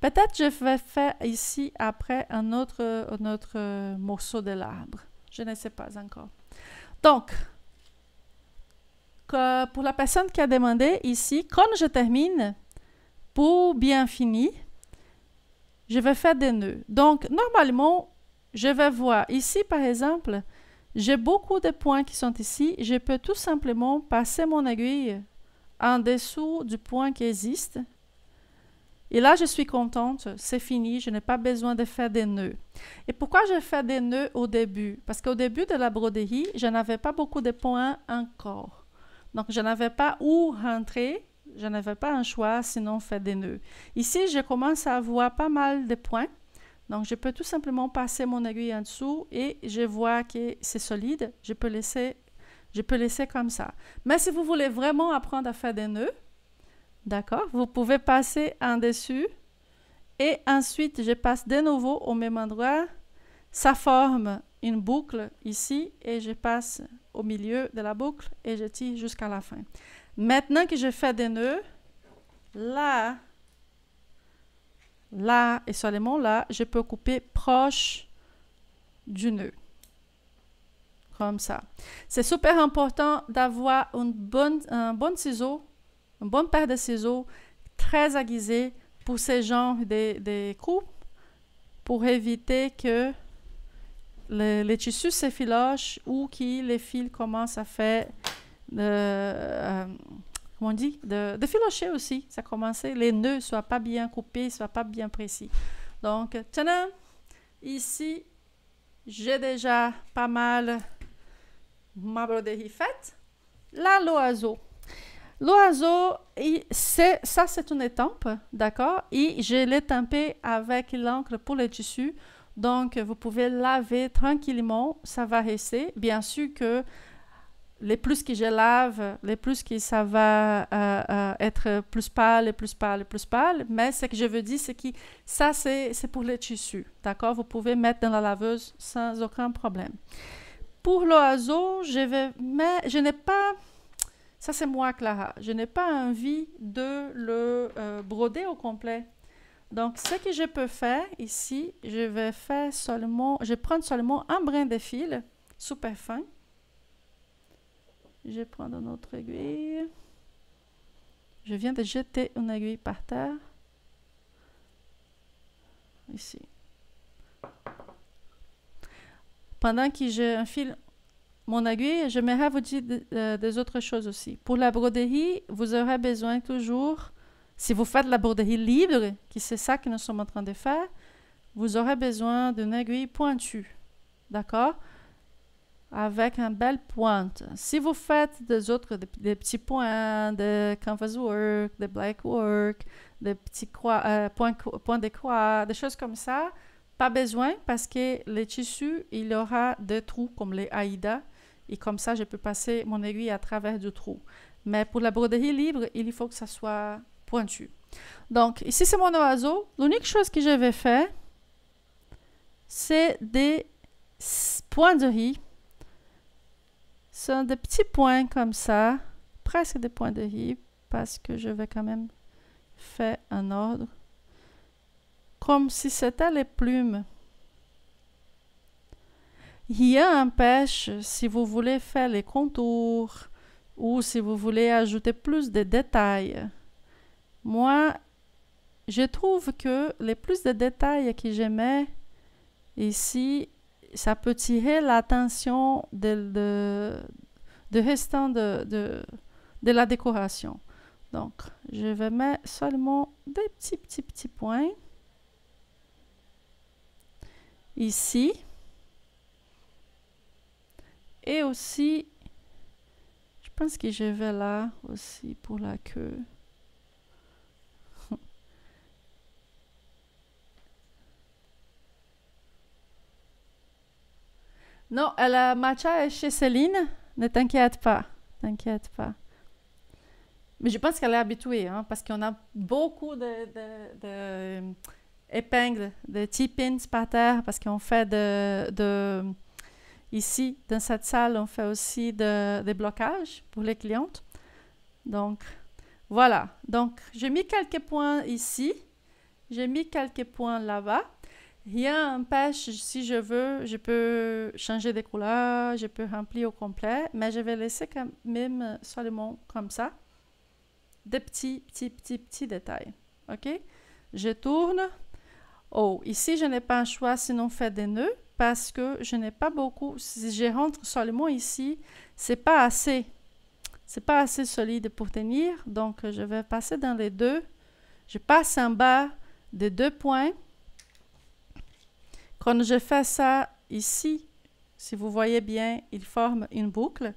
Peut-être je vais faire ici après un autre, un autre euh, morceau de l'arbre. Je ne sais pas encore. Donc, pour la personne qui a demandé ici, quand je termine, pour bien finir, je vais faire des nœuds. Donc, normalement, je vais voir ici, par exemple, j'ai beaucoup de points qui sont ici. Je peux tout simplement passer mon aiguille en dessous du point qui existe. Et là, je suis contente, c'est fini, je n'ai pas besoin de faire des nœuds. Et pourquoi je fais des nœuds au début? Parce qu'au début de la broderie, je n'avais pas beaucoup de points encore. Donc, je n'avais pas où rentrer je n'avais pas un choix sinon faire des nœuds. Ici, je commence à avoir pas mal de points. Donc, je peux tout simplement passer mon aiguille en dessous et je vois que c'est solide. Je peux, laisser, je peux laisser comme ça. Mais si vous voulez vraiment apprendre à faire des nœuds, d'accord, vous pouvez passer en dessus et ensuite, je passe de nouveau au même endroit. Ça forme une boucle ici et je passe au milieu de la boucle et je tire jusqu'à la fin. Maintenant que je fais des nœuds, là, là et seulement là, je peux couper proche du nœud. Comme ça. C'est super important d'avoir une bonne, un bon ciseau, une bonne paire de ciseaux très aiguisés pour ces genres de, coupes pour éviter que les, les tissus s'effilochent ou que les fils commencent à faire de, euh, dit, de, filocher aussi. Ça commençait, les nœuds ne soient pas bien coupés, ne soient pas bien précis. Donc, tenez, ici, j'ai déjà pas mal ma broderie faite. Là, l'oiseau. L'oiseau, ça c'est une étampe, d'accord Et je l'ai tempé avec l'encre pour le tissu. Donc, vous pouvez laver tranquillement, ça va rester. Bien sûr que les plus que je lave, les plus que ça va euh, euh, être plus pâle, plus pâle, plus pâle. Mais ce que je veux dire, c'est que ça, c'est pour les tissus. D'accord Vous pouvez mettre dans la laveuse sans aucun problème. Pour l'oiseau, je vais mais je n'ai pas, ça c'est moi Clara, je n'ai pas envie de le euh, broder au complet. Donc, ce que je peux faire ici, je vais faire seulement, je prends seulement un brin de fil super fin je prends une autre aiguille. Je viens de jeter une aiguille par terre. Ici. Pendant que je mon aiguille, j'aimerais vous dire des autres choses aussi. Pour la broderie, vous aurez besoin toujours, si vous faites la broderie libre, qui c'est ça que nous sommes en train de faire, vous aurez besoin d'une aiguille pointue. D'accord avec un bel pointe. Si vous faites des autres, des, petits points, de canvas work, de black work, des petits euh, points, de croix, des choses comme ça, pas besoin parce que le tissu, il aura des trous comme les Aïda et comme ça, je peux passer mon aiguille à travers du trou. Mais pour la broderie libre, il faut que ça soit pointu. Donc, ici, c'est mon oiseau. L'unique chose que je vais faire, c'est des points de riz sont des petits points comme ça, presque des points de vie, parce que je vais quand même faire un ordre, comme si c'était les plumes. un pêche si vous voulez faire les contours ou si vous voulez ajouter plus de détails. Moi, je trouve que les plus de détails que j'aimais ici, ça peut tirer l'attention de, de, restant de, de, de la décoration. Donc, je vais mettre seulement des petits, petits, petits points. Ici. Et aussi, je pense que je vais là aussi pour la queue. Non, la matcha est chez Céline. Ne t'inquiète pas. T'inquiète pas. Mais je pense qu'elle est habituée, hein, parce qu'on a beaucoup de, de, de épingles, de par terre, parce qu'on fait de, de, Ici, dans cette salle, on fait aussi des blocages pour les clientes. Donc, voilà. Donc, j'ai mis quelques points ici. J'ai mis quelques points là-bas rien n'empêche, si je veux, je peux changer de couleur, je peux remplir au complet, mais je vais laisser quand même seulement comme ça. Des petits, petits, petits, petits détails. OK? Je tourne. Oh, ici, je n'ai pas un choix sinon faire des nœuds parce que je n'ai pas beaucoup. Si je rentre seulement ici, c'est pas assez. C'est pas assez solide pour tenir. Donc, je vais passer dans les deux. Je passe en bas des deux points quand je fais ça ici, si vous voyez bien, il forme une boucle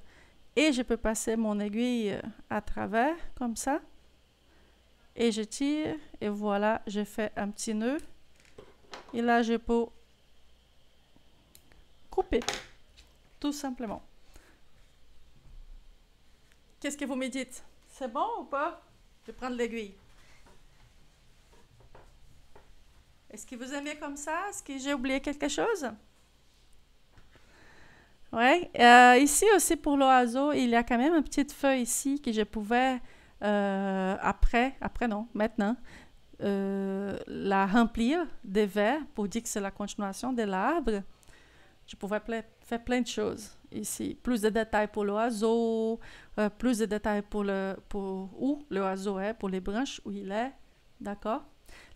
et je peux passer mon aiguille euh, à travers comme ça. Et je tire et voilà, je fais un petit nœud. Et là, je peux couper, tout simplement. Qu'est-ce que vous me dites C'est bon ou pas Je prends l'aiguille. Est-ce que vous aimez comme ça? Est-ce que j'ai oublié quelque chose? Oui. Euh, ici aussi, pour l'oiseau, il y a quand même une petite feuille ici que je pouvais, euh, après, après non, maintenant, euh, la remplir de verre pour dire que c'est la continuation de l'arbre. Je pouvais faire plein de choses ici. Plus de détails pour l'oiseau, plus de détails pour, le, pour où l'oiseau est, pour les branches, où il est. D'accord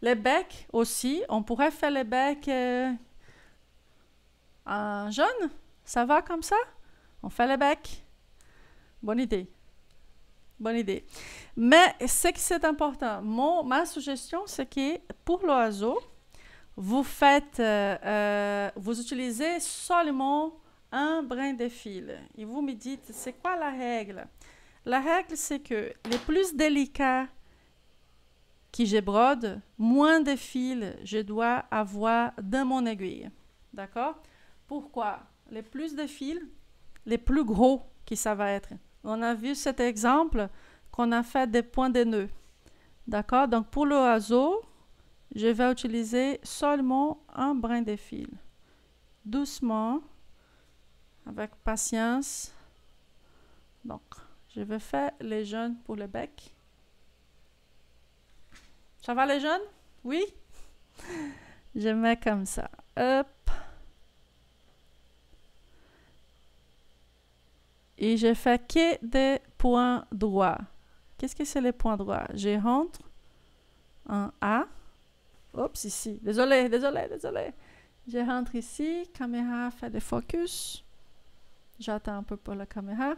les becs aussi, on pourrait faire les becs euh, en jaune. Ça va comme ça On fait les becs. Bonne idée. Bonne idée. Mais ce qui c'est important, mon, ma suggestion, c'est que pour l'oiseau, vous faites, euh, euh, vous utilisez seulement un brin de fil. Et vous me dites, c'est quoi la règle La règle, c'est que les plus délicats qui je brode, moins de fils je dois avoir dans mon aiguille. D'accord Pourquoi Les plus de fils, les plus gros que ça va être. On a vu cet exemple qu'on a fait des points de nœuds. D'accord Donc pour l'oiseau, je vais utiliser seulement un brin de fil. Doucement, avec patience. Donc, je vais faire les jeunes pour le bec. Ça va les jeunes? Oui? Je mets comme ça. Hop. Et je fais que des points droits. Qu'est-ce que c'est les points droits? Je rentre en A. Oups, ici. Désolé, désolé, désolé. Je rentre ici. Caméra fait des focus. J'attends un peu pour la caméra.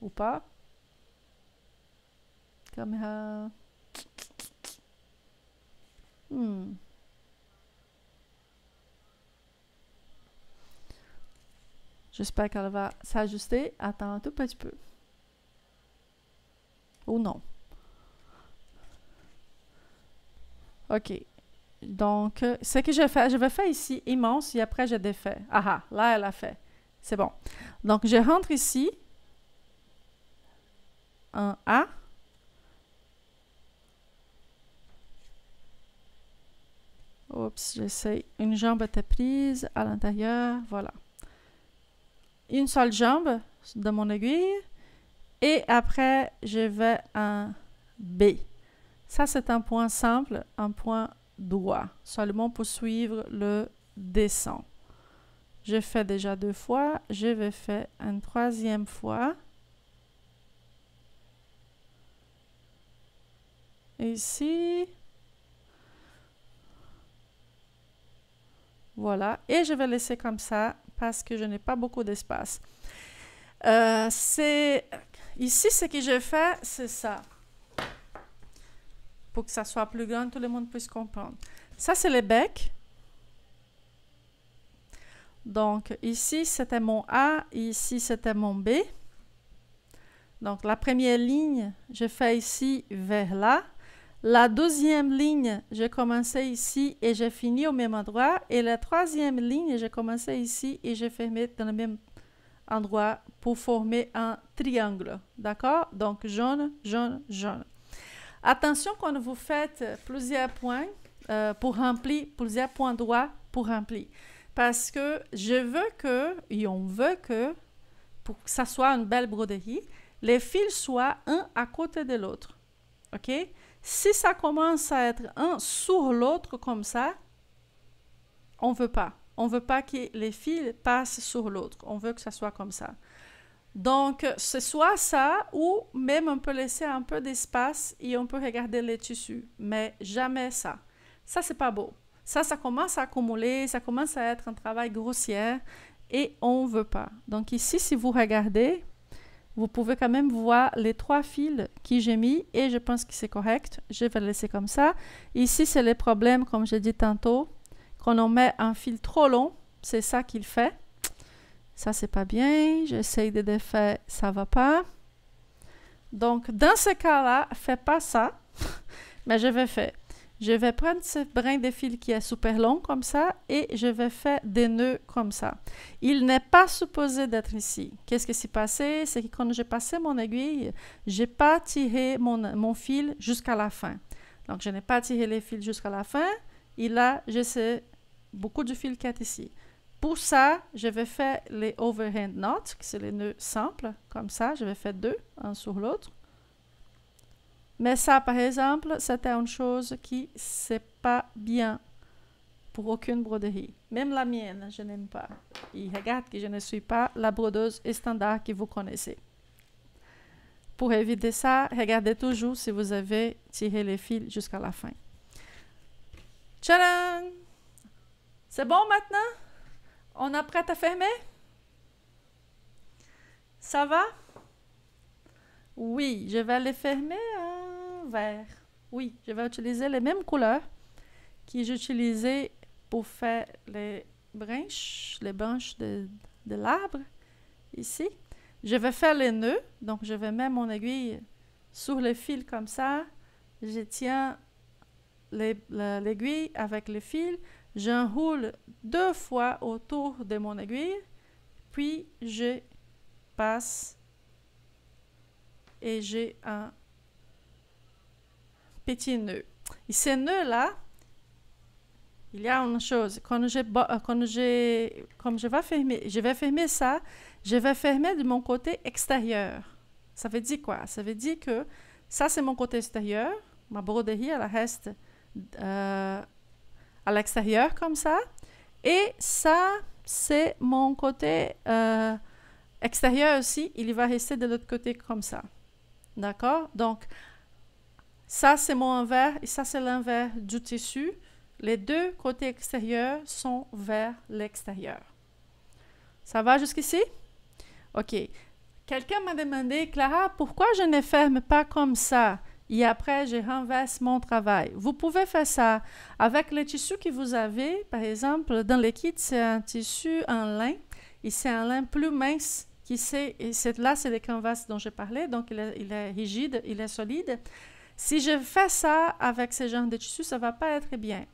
Ou pas comme euh, Hmm. J'espère qu'elle va s'ajuster. Attends un tout petit peu. Ou non. OK. Donc, euh, ce que je fais, je vais faire ici immense et après je défais. Ah ah, là elle a fait. C'est bon. Donc, je rentre ici. Un A. Oups, j'essaie. Une jambe était prise à l'intérieur, voilà. Une seule jambe de mon aiguille. Et après, je vais un B. Ça, c'est un point simple, un point droit, seulement pour suivre le descend. J'ai fait déjà deux fois, je vais faire une troisième fois. Ici, Voilà, et je vais laisser comme ça parce que je n'ai pas beaucoup d'espace. Euh, ici, ce que j'ai fait, c'est ça. Pour que ça soit plus grand, tout le monde puisse comprendre. Ça, c'est le bec. Donc, ici, c'était mon A, ici, c'était mon B. Donc, la première ligne, je fais ici vers là. La deuxième ligne, j'ai commencé ici et j'ai fini au même endroit. Et la troisième ligne, j'ai commencé ici et j'ai fermé dans le même endroit pour former un triangle. D'accord Donc, jaune, jaune, jaune. Attention quand vous faites plusieurs points euh, pour remplir, plusieurs points droits pour remplir. Parce que je veux que, et on veut que, pour que ça soit une belle broderie, les fils soient un à côté de l'autre. OK si ça commence à être un sur l'autre comme ça, on ne veut pas. On ne veut pas que les fils passent sur l'autre. On veut que ça soit comme ça. Donc, ce soit ça, ou même on peut laisser un peu d'espace et on peut regarder les tissus. Mais jamais ça. Ça, c'est pas beau. Ça, ça commence à accumuler, ça commence à être un travail grossier et on ne veut pas. Donc ici, si vous regardez, vous pouvez quand même voir les trois fils que j'ai mis et je pense que c'est correct. Je vais le laisser comme ça. Ici, c'est le problème, comme j'ai dit tantôt, qu'on en met un fil trop long, c'est ça qu'il fait. Ça, c'est pas bien. J'essaye de défaire, ça va pas. Donc, dans ce cas-là, fais pas ça. Mais je vais faire je vais prendre ce brin de fil qui est super long comme ça et je vais faire des nœuds comme ça. Il n'est pas supposé d'être ici. Qu'est-ce qui s'est passé? C'est que quand j'ai passé mon aiguille, j'ai pas tiré mon, fil jusqu'à la fin. Donc, je n'ai pas tiré les fils jusqu'à la fin. Et là, j'ai beaucoup de fil qui est ici. Pour ça, je vais faire les overhand knots, qui c'est les nœuds simples, comme ça. Je vais faire deux, un sur l'autre. Mais ça, par exemple, c'était une chose qui c'est pas bien pour aucune broderie. Même la mienne, je n'aime pas. Et regarde que je ne suis pas la brodeuse standard que vous connaissez. Pour éviter ça, regardez toujours si vous avez tiré les fils jusqu'à la fin. Tchadan! C'est bon maintenant? On est prêt à fermer? Ça va? Oui, je vais les fermer. Hein vert. Oui, je vais utiliser les mêmes couleurs que j'utilisais pour faire les branches, les branches de, de l'arbre ici. Je vais faire les nœuds, donc je vais mettre mon aiguille sur le fil comme ça. Je tiens l'aiguille avec le fil. J'enroule deux fois autour de mon aiguille, puis je passe et j'ai un petit nœud. Et ces nœuds-là, il y a une chose, quand je, quand je, comme je vais, fermer, je vais fermer ça, je vais fermer de mon côté extérieur. Ça veut dire quoi? Ça veut dire que ça, c'est mon côté extérieur. Ma broderie, elle reste euh, à l'extérieur comme ça. Et ça, c'est mon côté euh, extérieur aussi. Il va rester de l'autre côté comme ça. D'accord Donc, ça, c'est mon envers et ça, c'est l'envers du tissu. Les deux côtés extérieurs sont vers l'extérieur. Ça va jusqu'ici? OK. Quelqu'un m'a demandé, Clara, pourquoi je ne ferme pas comme ça? et après je renverse mon travail. Vous pouvez faire ça avec le tissu que vous avez. Par exemple, dans le kit, c'est un tissu en lin Ici c'est un lin plus mince. Qui c'est, là, c'est le canvas dont j'ai parlé, donc il est rigide, il est solide. Si je fais ça avec ce genre de tissu, ça va pas être bien.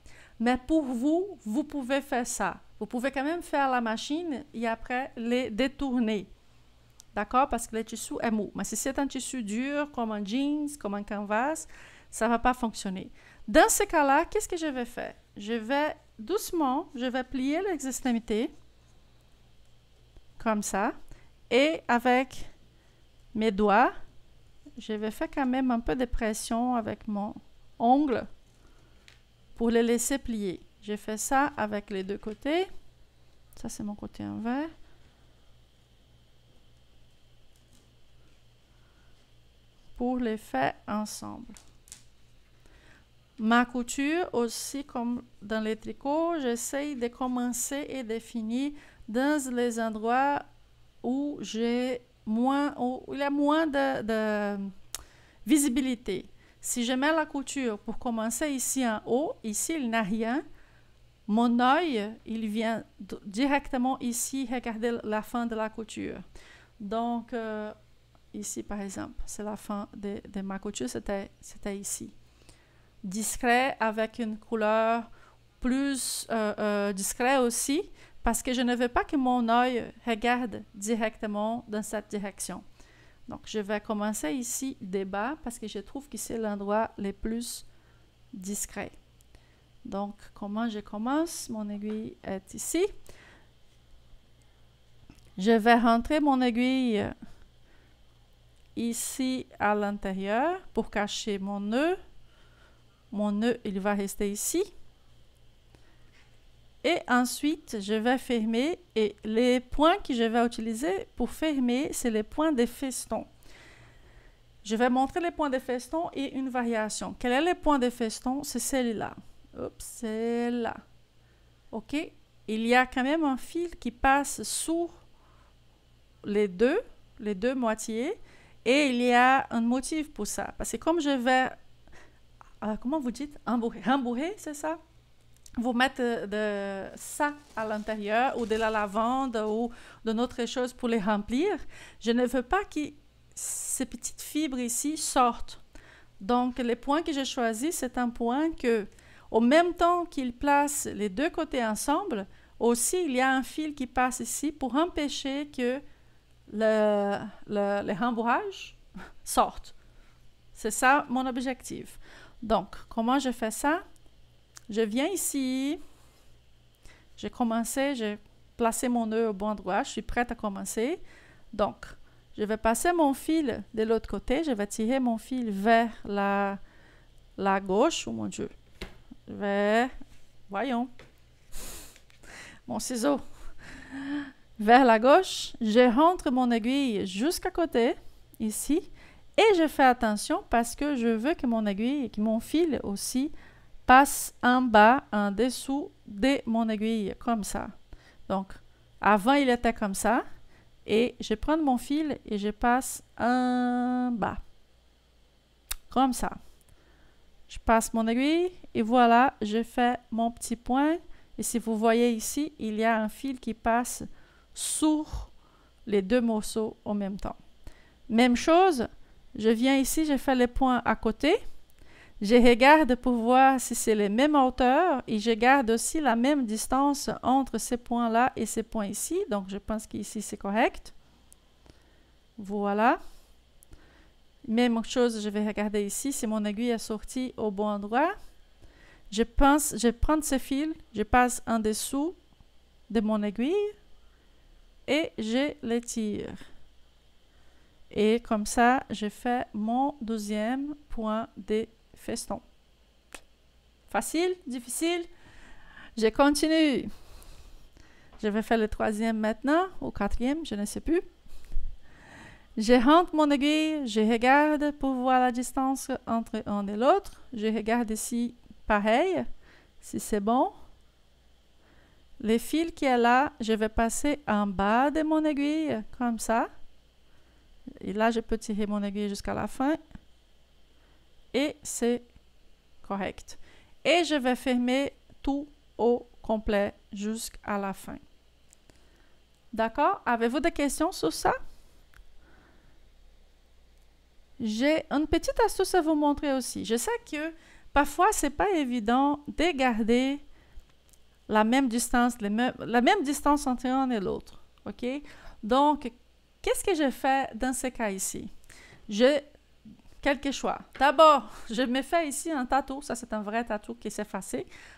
Mais pour vous, vous pouvez faire ça. Vous pouvez quand même faire la machine et après les détourner. D'accord Parce que le tissu est mou. Mais si c'est un tissu dur, comme un jeans, comme un canvas, ça va pas fonctionner. Dans ce cas-là, qu'est-ce que je vais faire Je vais doucement, je vais plier les comme ça et avec mes doigts, je vais faire quand même un peu de pression avec mon ongle pour le laisser plier. J'ai fait ça avec les deux côtés. Ça, c'est mon côté inverse, Pour les faire ensemble. Ma couture aussi, comme dans les tricots, j'essaye de commencer et de finir dans les endroits où j'ai moins, il a moins de, visibilité. Si je mets la couture pour commencer ici en haut, ici il n'a rien. Mon œil, il vient directement ici regarder la fin de la couture. Donc, euh, ici par exemple, c'est la fin de, ma couture, c'était ici. Discret avec une couleur plus euh, euh, discret aussi, parce que je ne veux pas que mon œil regarde directement dans cette direction. Donc, je vais commencer ici débat parce que je trouve que c'est l'endroit le plus discret. Donc, comment je commence Mon aiguille est ici. Je vais rentrer mon aiguille ici à l'intérieur pour cacher mon nœud. Mon nœud, il va rester ici. Et ensuite, je vais fermer et les points que je vais utiliser pour fermer, c'est les points de festons. Je vais montrer les points de festons et une variation. Quel est le point de festons? C'est celui-là. c'est là. OK Il y a quand même un fil qui passe sous les deux, les deux moitiés. Et il y a un motif pour ça. Parce que comme je vais... Euh, comment vous dites bourré c'est ça vous mettre euh, de ça à l'intérieur ou de la lavande ou de autre chose pour les remplir. Je ne veux pas que ces petites fibres ici sortent. Donc, les points que j'ai choisi, c'est un point que, au même temps qu'il place les deux côtés ensemble, aussi il y a un fil qui passe ici pour empêcher que le, les rembourrage sortent. C'est ça mon objectif. Donc, comment je fais ça? Je viens ici. J'ai commencé, j'ai placé mon nœud au bon endroit. Je suis prête à commencer. Donc, je vais passer mon fil de l'autre côté. Je vais tirer mon fil vers la, la gauche. Oh mon Dieu. vers, Voyons. Mon ciseau. Vers la gauche. Je rentre mon aiguille jusqu'à côté, ici. Et je fais attention parce que je veux que mon aiguille, que mon fil aussi passe en bas, en dessous de mon aiguille, comme ça. Donc, avant, il était comme ça. Et je prends mon fil et je passe en bas. Comme ça. Je passe mon aiguille et voilà, je fais mon petit point. Et si vous voyez ici, il y a un fil qui passe sous les deux morceaux en même temps. Même chose, je viens ici, je fais les points à côté. Je regarde pour voir si c'est les même hauteur et je garde aussi la même distance entre ces points-là et ces points ici. Donc, je pense qu'ici, c'est correct. Voilà. Même chose, je vais regarder ici si mon aiguille est sortie au bon endroit. Je pense, je prends ce fil, je passe en dessous de mon aiguille et je l'étire. tire. Et comme ça, je fais mon deuxième point de Feston. Facile? Difficile? Je continue. Je vais faire le troisième maintenant, ou quatrième, je ne sais plus. Je rentre mon aiguille, je regarde pour voir la distance entre un et l'autre. Je regarde ici pareil, si c'est bon. Le fil qui est là, je vais passer en bas de mon aiguille, comme ça. Et là, je peux tirer mon aiguille jusqu'à la fin et c'est correct. Et je vais fermer tout au complet jusqu'à la fin. D'accord Avez-vous des questions sur ça J'ai une petite astuce à vous montrer aussi. Je sais que parfois, c'est pas évident de garder la même distance, la même distance entre un et l'autre. OK? Donc, qu'est-ce que je fais dans ce cas ici? Je Quelques choix. D'abord, je me fais ici un tatou. Ça, c'est un vrai tatou qui s'efface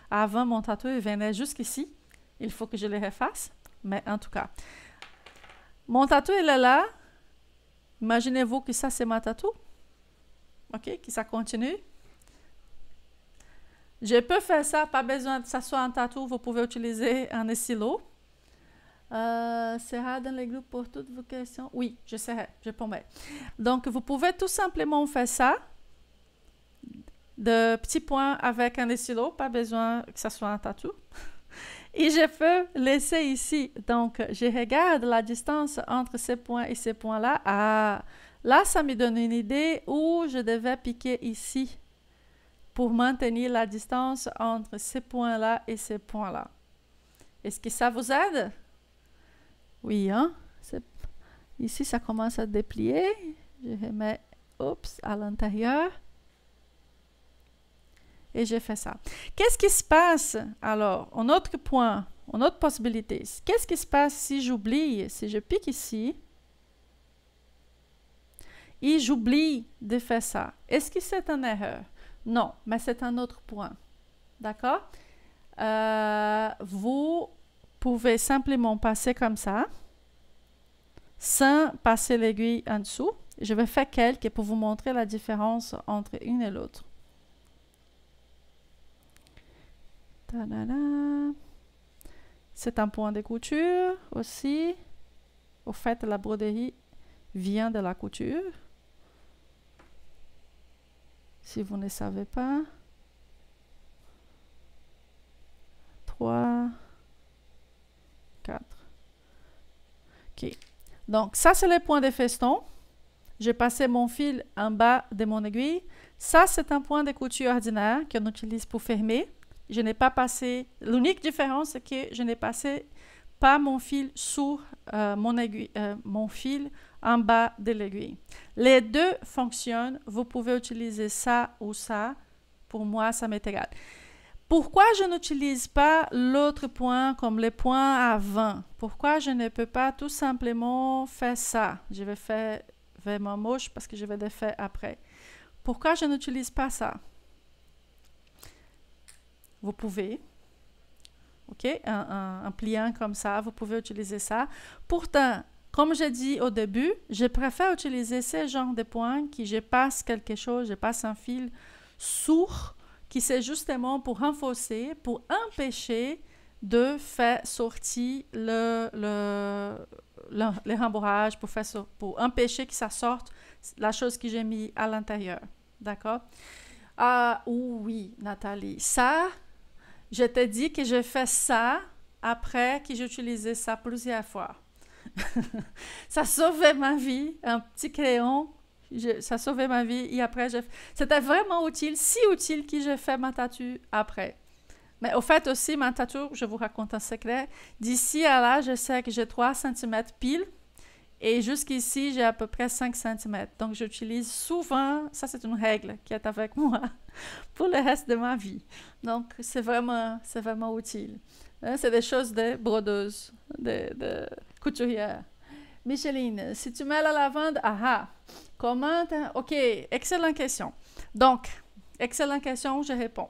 Avant, mon tatou il venait jusqu'ici. Il faut que je le refasse. Mais en tout cas, mon tatou, il est là. Imaginez-vous que ça, c'est ma tatou. OK? Que ça continue. Je peux faire ça, pas besoin que ça soit un tatou. Vous pouvez utiliser un stylo. Euh, sera dans le groupe pour toutes vos questions. Oui, je serai, je promets. Donc, vous pouvez tout simplement faire ça. De petits points avec un stylo, pas besoin que ça soit un tatou. Et je peux laisser ici. Donc, je regarde la distance entre ces points et ces points-là. Ah, là, ça me donne une idée où je devais piquer ici pour maintenir la distance entre ces points-là et ces points-là. Est-ce que ça vous aide? Oui, hein? Ici, ça commence à déplier. Je remets oups, à l'intérieur. Et j'ai fait ça. Qu'est-ce qui se passe alors? Un autre point, une autre possibilité. Qu'est-ce qui se passe si j'oublie, si je pique ici et j'oublie de faire ça? Est-ce que c'est une erreur? Non, mais c'est un autre point. D'accord? Euh, vous pouvez simplement passer comme ça, sans passer l'aiguille en dessous. Je vais faire quelques pour vous montrer la différence entre une et l'autre. C'est un point de couture aussi. Au fait, la broderie vient de la couture. Si vous ne savez pas. 3, donc, ça, c'est le point de feston. J'ai passé mon fil en bas de mon aiguille. Ça, c'est un point de couture ordinaire qu'on utilise pour fermer. Je n'ai pas passé... L'unique différence, c'est que je n'ai passé pas mon fil sous euh, mon, aiguille, euh, mon fil en bas de l'aiguille. Les deux fonctionnent. Vous pouvez utiliser ça ou ça. Pour moi, ça m'est égal. Pourquoi je n'utilise pas l'autre point comme le point avant Pourquoi je ne peux pas tout simplement faire ça Je vais faire vraiment moche parce que je vais le faire après. Pourquoi je n'utilise pas ça Vous pouvez. OK un, un, pliant comme ça, vous pouvez utiliser ça. Pourtant, comme j'ai dit au début, je préfère utiliser ce genre de points qui je passe quelque chose, je passe un fil sourd qui c'est justement pour renforcer, pour empêcher de faire sortir le, le, les rembourrage pour, faire, pour empêcher que ça sorte la chose que j'ai mis à l'intérieur. D'accord Ah oh oui, Nathalie. Ça, je t'ai dit que j'ai fait ça après que j'ai utilisé ça plusieurs fois. ça sauvait ma vie, un petit crayon je, ça sauvait ma vie. Et après, c'était vraiment utile, si utile que j'ai fait ma tatoue après. Mais au fait aussi, ma tatou, je vous raconte un secret. D'ici à là, je sais que j'ai 3 cm pile. Et jusqu'ici, j'ai à peu près 5 cm. Donc, j'utilise souvent, ça c'est une règle qui est avec moi pour le reste de ma vie. Donc, c'est vraiment, c'est vraiment utile. Hein, c'est des choses de brodeuse, de, de couturière. Micheline, si tu mets la lavande, aha, ah, Comment OK, excellente question. Donc, excellente question, je réponds.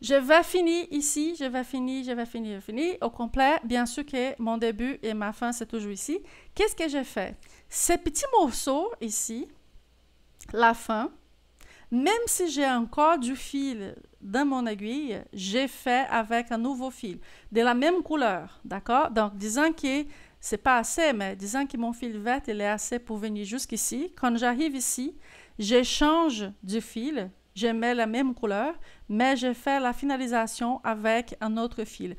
Je vais finir ici, je vais finir, je vais finir, je finir. au complet. Bien sûr que mon début et ma fin, c'est toujours ici. Qu'est-ce que j'ai fait? Ces petits morceaux ici, la fin, même si j'ai encore du fil dans mon aiguille, j'ai fait avec un nouveau fil de la même couleur, d'accord? Donc, disons que c'est pas assez, mais disons que mon fil vert, il est assez pour venir jusqu'ici. Quand j'arrive ici, j'échange du fil, je mets la même couleur, mais je fais la finalisation avec un autre fil.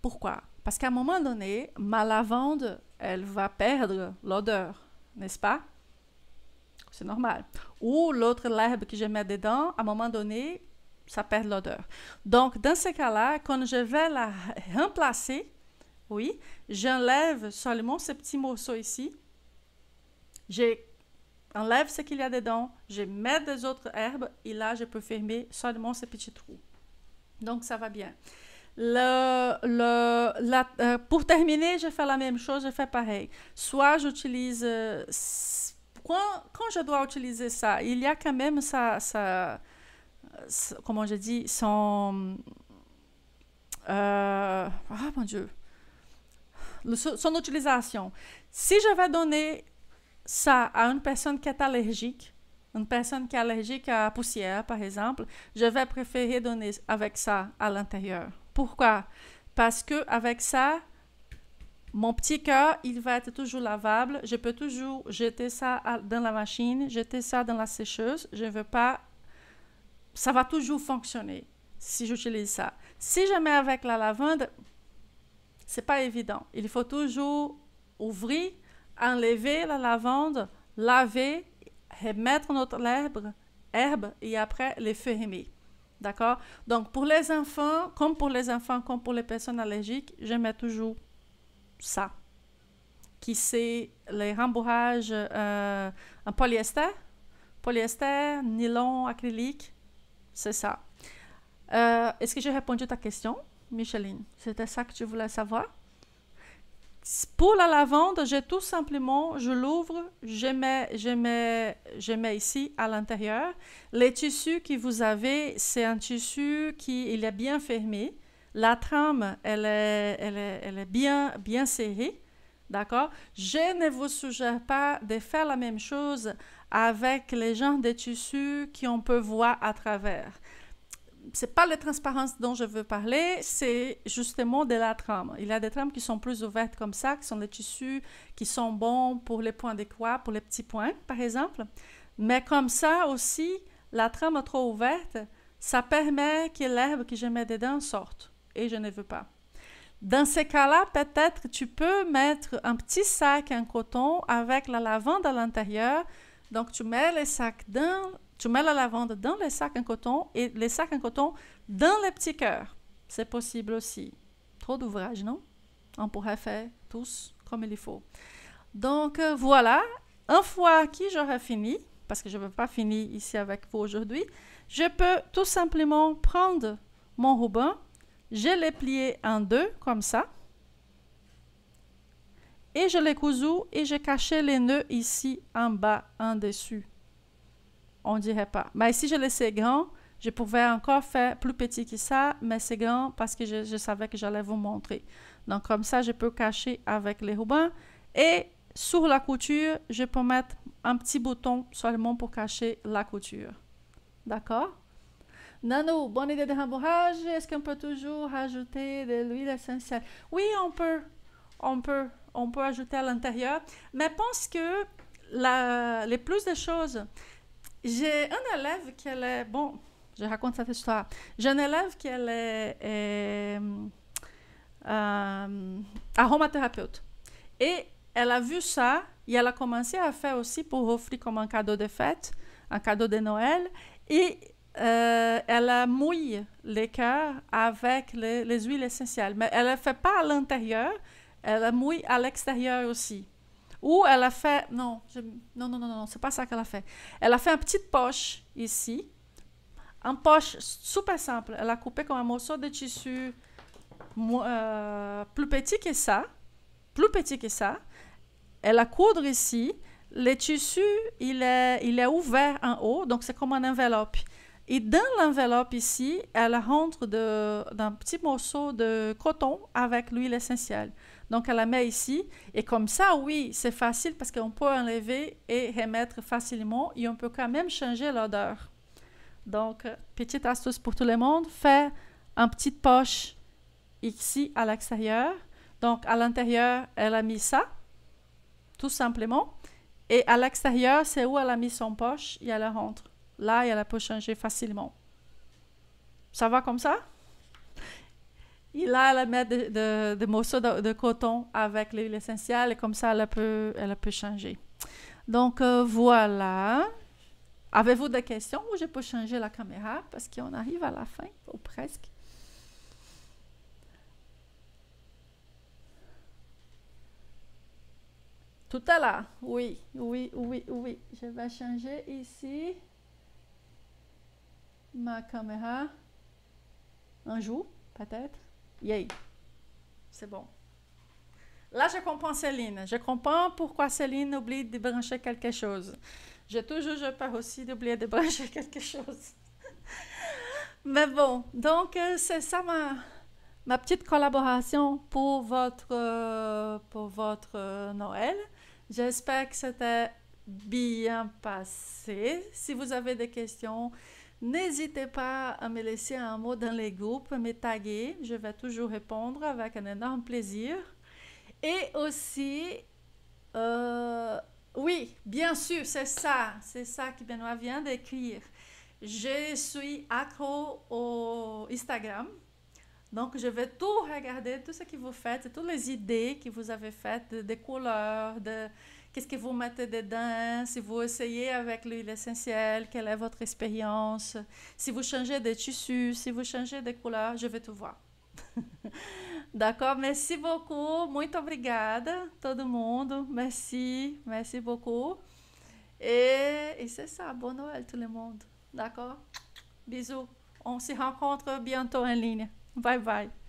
Pourquoi? Parce qu'à un moment donné, ma lavande, elle va perdre l'odeur, n'est-ce pas? C'est normal. Ou l'autre l'herbe que je mets dedans, à un moment donné, ça perd l'odeur. Donc, dans ce cas-là, quand je vais la remplacer, oui, j'enlève seulement ce petit morceau ici. J'enlève ce qu'il y a dedans, je mets des autres herbes et là, je peux fermer seulement ce petit trou. Donc, ça va bien. Euh, pour terminer, je fais la même chose, je fais pareil. Soit j'utilise... Euh, quand, je dois utiliser ça, il y a quand même ça... ça, comment je dis Son... Euh, ah, mon Dieu son utilisation. Si je vais donner ça à une personne qui est allergique, une personne qui est allergique à la poussière, par exemple, je vais préférer donner avec ça à l'intérieur. Pourquoi? Parce que avec ça, mon petit cœur, il va être toujours lavable. Je peux toujours jeter ça dans la machine, jeter ça dans la sécheuse. Je ne veux pas... Ça va toujours fonctionner si j'utilise ça. Si je mets avec la lavande, c'est pas évident. Il faut toujours ouvrir, enlever la lavande, laver, remettre notre herbe, herbe et après les fermer. D'accord Donc, pour les enfants, comme pour les enfants, comme pour les personnes allergiques, je mets toujours ça, qui c'est les rembourrages euh, en polyester, polyester, nylon, acrylique, c'est ça. Euh, est-ce que j'ai répondu à ta question Micheline. C'était ça que tu voulais savoir? Pour la lavande, j'ai tout simplement, je l'ouvre, je mets, je, mets, je mets ici à l'intérieur. Les tissus que vous avez, c'est un tissu qui il est bien fermé. La trame, elle est, elle bien, bien serrée. D'accord Je ne vous suggère pas de faire la même chose avec les genres de tissus qu'on peut voir à travers c'est pas la transparence dont je veux parler, c'est justement de la trame. Il y a des trames qui sont plus ouvertes comme ça, qui sont des tissus qui sont bons pour les points de croix, pour les petits points, par exemple. Mais comme ça aussi, la trame trop ouverte, ça permet que l'herbe que je mets dedans sorte. Et je ne veux pas. Dans ces cas-là, peut-être tu peux mettre un petit sac en coton avec la lavande à l'intérieur. Donc tu mets le sac dedans. Tu mets la lavande dans les sacs en coton et les sacs en coton dans les petits cœurs. C'est possible aussi. Trop d'ouvrages, non On pourrait faire tous comme il faut. Donc euh, voilà, une fois que j'aurai fini, parce que je ne veux pas finir ici avec vous aujourd'hui, je peux tout simplement prendre mon ruban, je l'ai plié en deux comme ça, et je l'ai cousu et j'ai caché les nœuds ici en bas, en dessus on dirait pas. Mais ben, si je laissais grand, je pouvais encore faire plus petit que ça, mais c'est grand parce que je, savais que j'allais vous montrer. Donc comme ça, je peux cacher avec les rubans. Et sur la couture, je peux mettre un petit bouton seulement pour cacher la couture. D'accord nano bonne idée de rembourrage. Est-ce qu'on peut toujours ajouter de l'huile essentielle Oui, on peut. On peut. On peut ajouter à l'intérieur. Mais pense que la, les plus de choses, j'ai un élève qui est. Bon, je raconte cette histoire. J'ai un élève qui est, euh, aromathérapeute. Et elle a vu ça et elle a commencé à faire aussi pour offrir comme un cadeau de fête, un cadeau de Noël. Et euh, elle mouille les cœurs avec les, les, huiles essentielles. Mais elle ne fait pas à l'intérieur, elle mouille à l'extérieur aussi. Ou a fait. non, non, non, non, non, c'est pas ça qu'elle a fait. Elle a fait une petite poche ici. Une poche super simple. Elle a coupé comme un morceau de tissu euh, plus petit que ça. Plus petit que ça. Elle a coudre ici. Le tissu, il est, il est ouvert en haut, donc c'est comme une enveloppe. Et dans l'enveloppe ici, elle rentre d'un petit morceau de coton avec l'huile essentielle. Donc, elle la met ici. Et comme ça, oui, c'est facile parce qu'on peut enlever et remettre facilement. Et on peut quand même changer l'odeur. Donc, euh, petite astuce pour tout le monde, faire une petite poche ici à l'extérieur. Donc, à l'intérieur, elle a mis ça, tout simplement. Et à l'extérieur, c'est où elle a mis son poche et elle rentre. Là, elle peut changer facilement. Ça va comme ça? Il là, elle met des de, de morceaux de, coton avec l'huile essentielle et comme ça, elle peut, elle peut changer. Donc euh, voilà. Avez-vous des questions ou je peux changer la caméra parce qu'on arrive à la fin, ou presque. Tout à là? oui, oui, oui, oui. Je vais changer ici ma caméra un jour, peut-être. Yay, e C'est bon. Là, je comprends Céline. Je comprends pourquoi Céline oublie de brancher quelque chose. J'ai toujours je peur aussi d'oublier de brancher quelque chose. Mais bon, donc euh, c'est ça ma, ma petite collaboration pour votre, euh, pour votre euh, Noël. J'espère que c'était bien passé. Si vous avez des questions, N'hésitez pas à me laisser un mot dans les groupes, me taguer, je vais toujours répondre avec un énorme plaisir. Et aussi, euh, oui, bien sûr, c'est ça, c'est ça que Benoît vient d'écrire. Je suis accro au Instagram, donc je vais tout regarder, tout ce que vous faites, toutes les idées que vous avez faites, des couleurs, de qu'est-ce que vous mettez dedans, si vous essayez avec l'huile essentielle, quelle est votre expérience, si vous changez de tissu, si vous changez de couleur, je vais tout voir. D'accord? Merci beaucoup. Muito obrigada, le monde. Merci, merci beaucoup. Et, et c'est ça. Bon Noël, tout le monde. D'accord? Bisous. On se rencontre bientôt en ligne. Bye bye.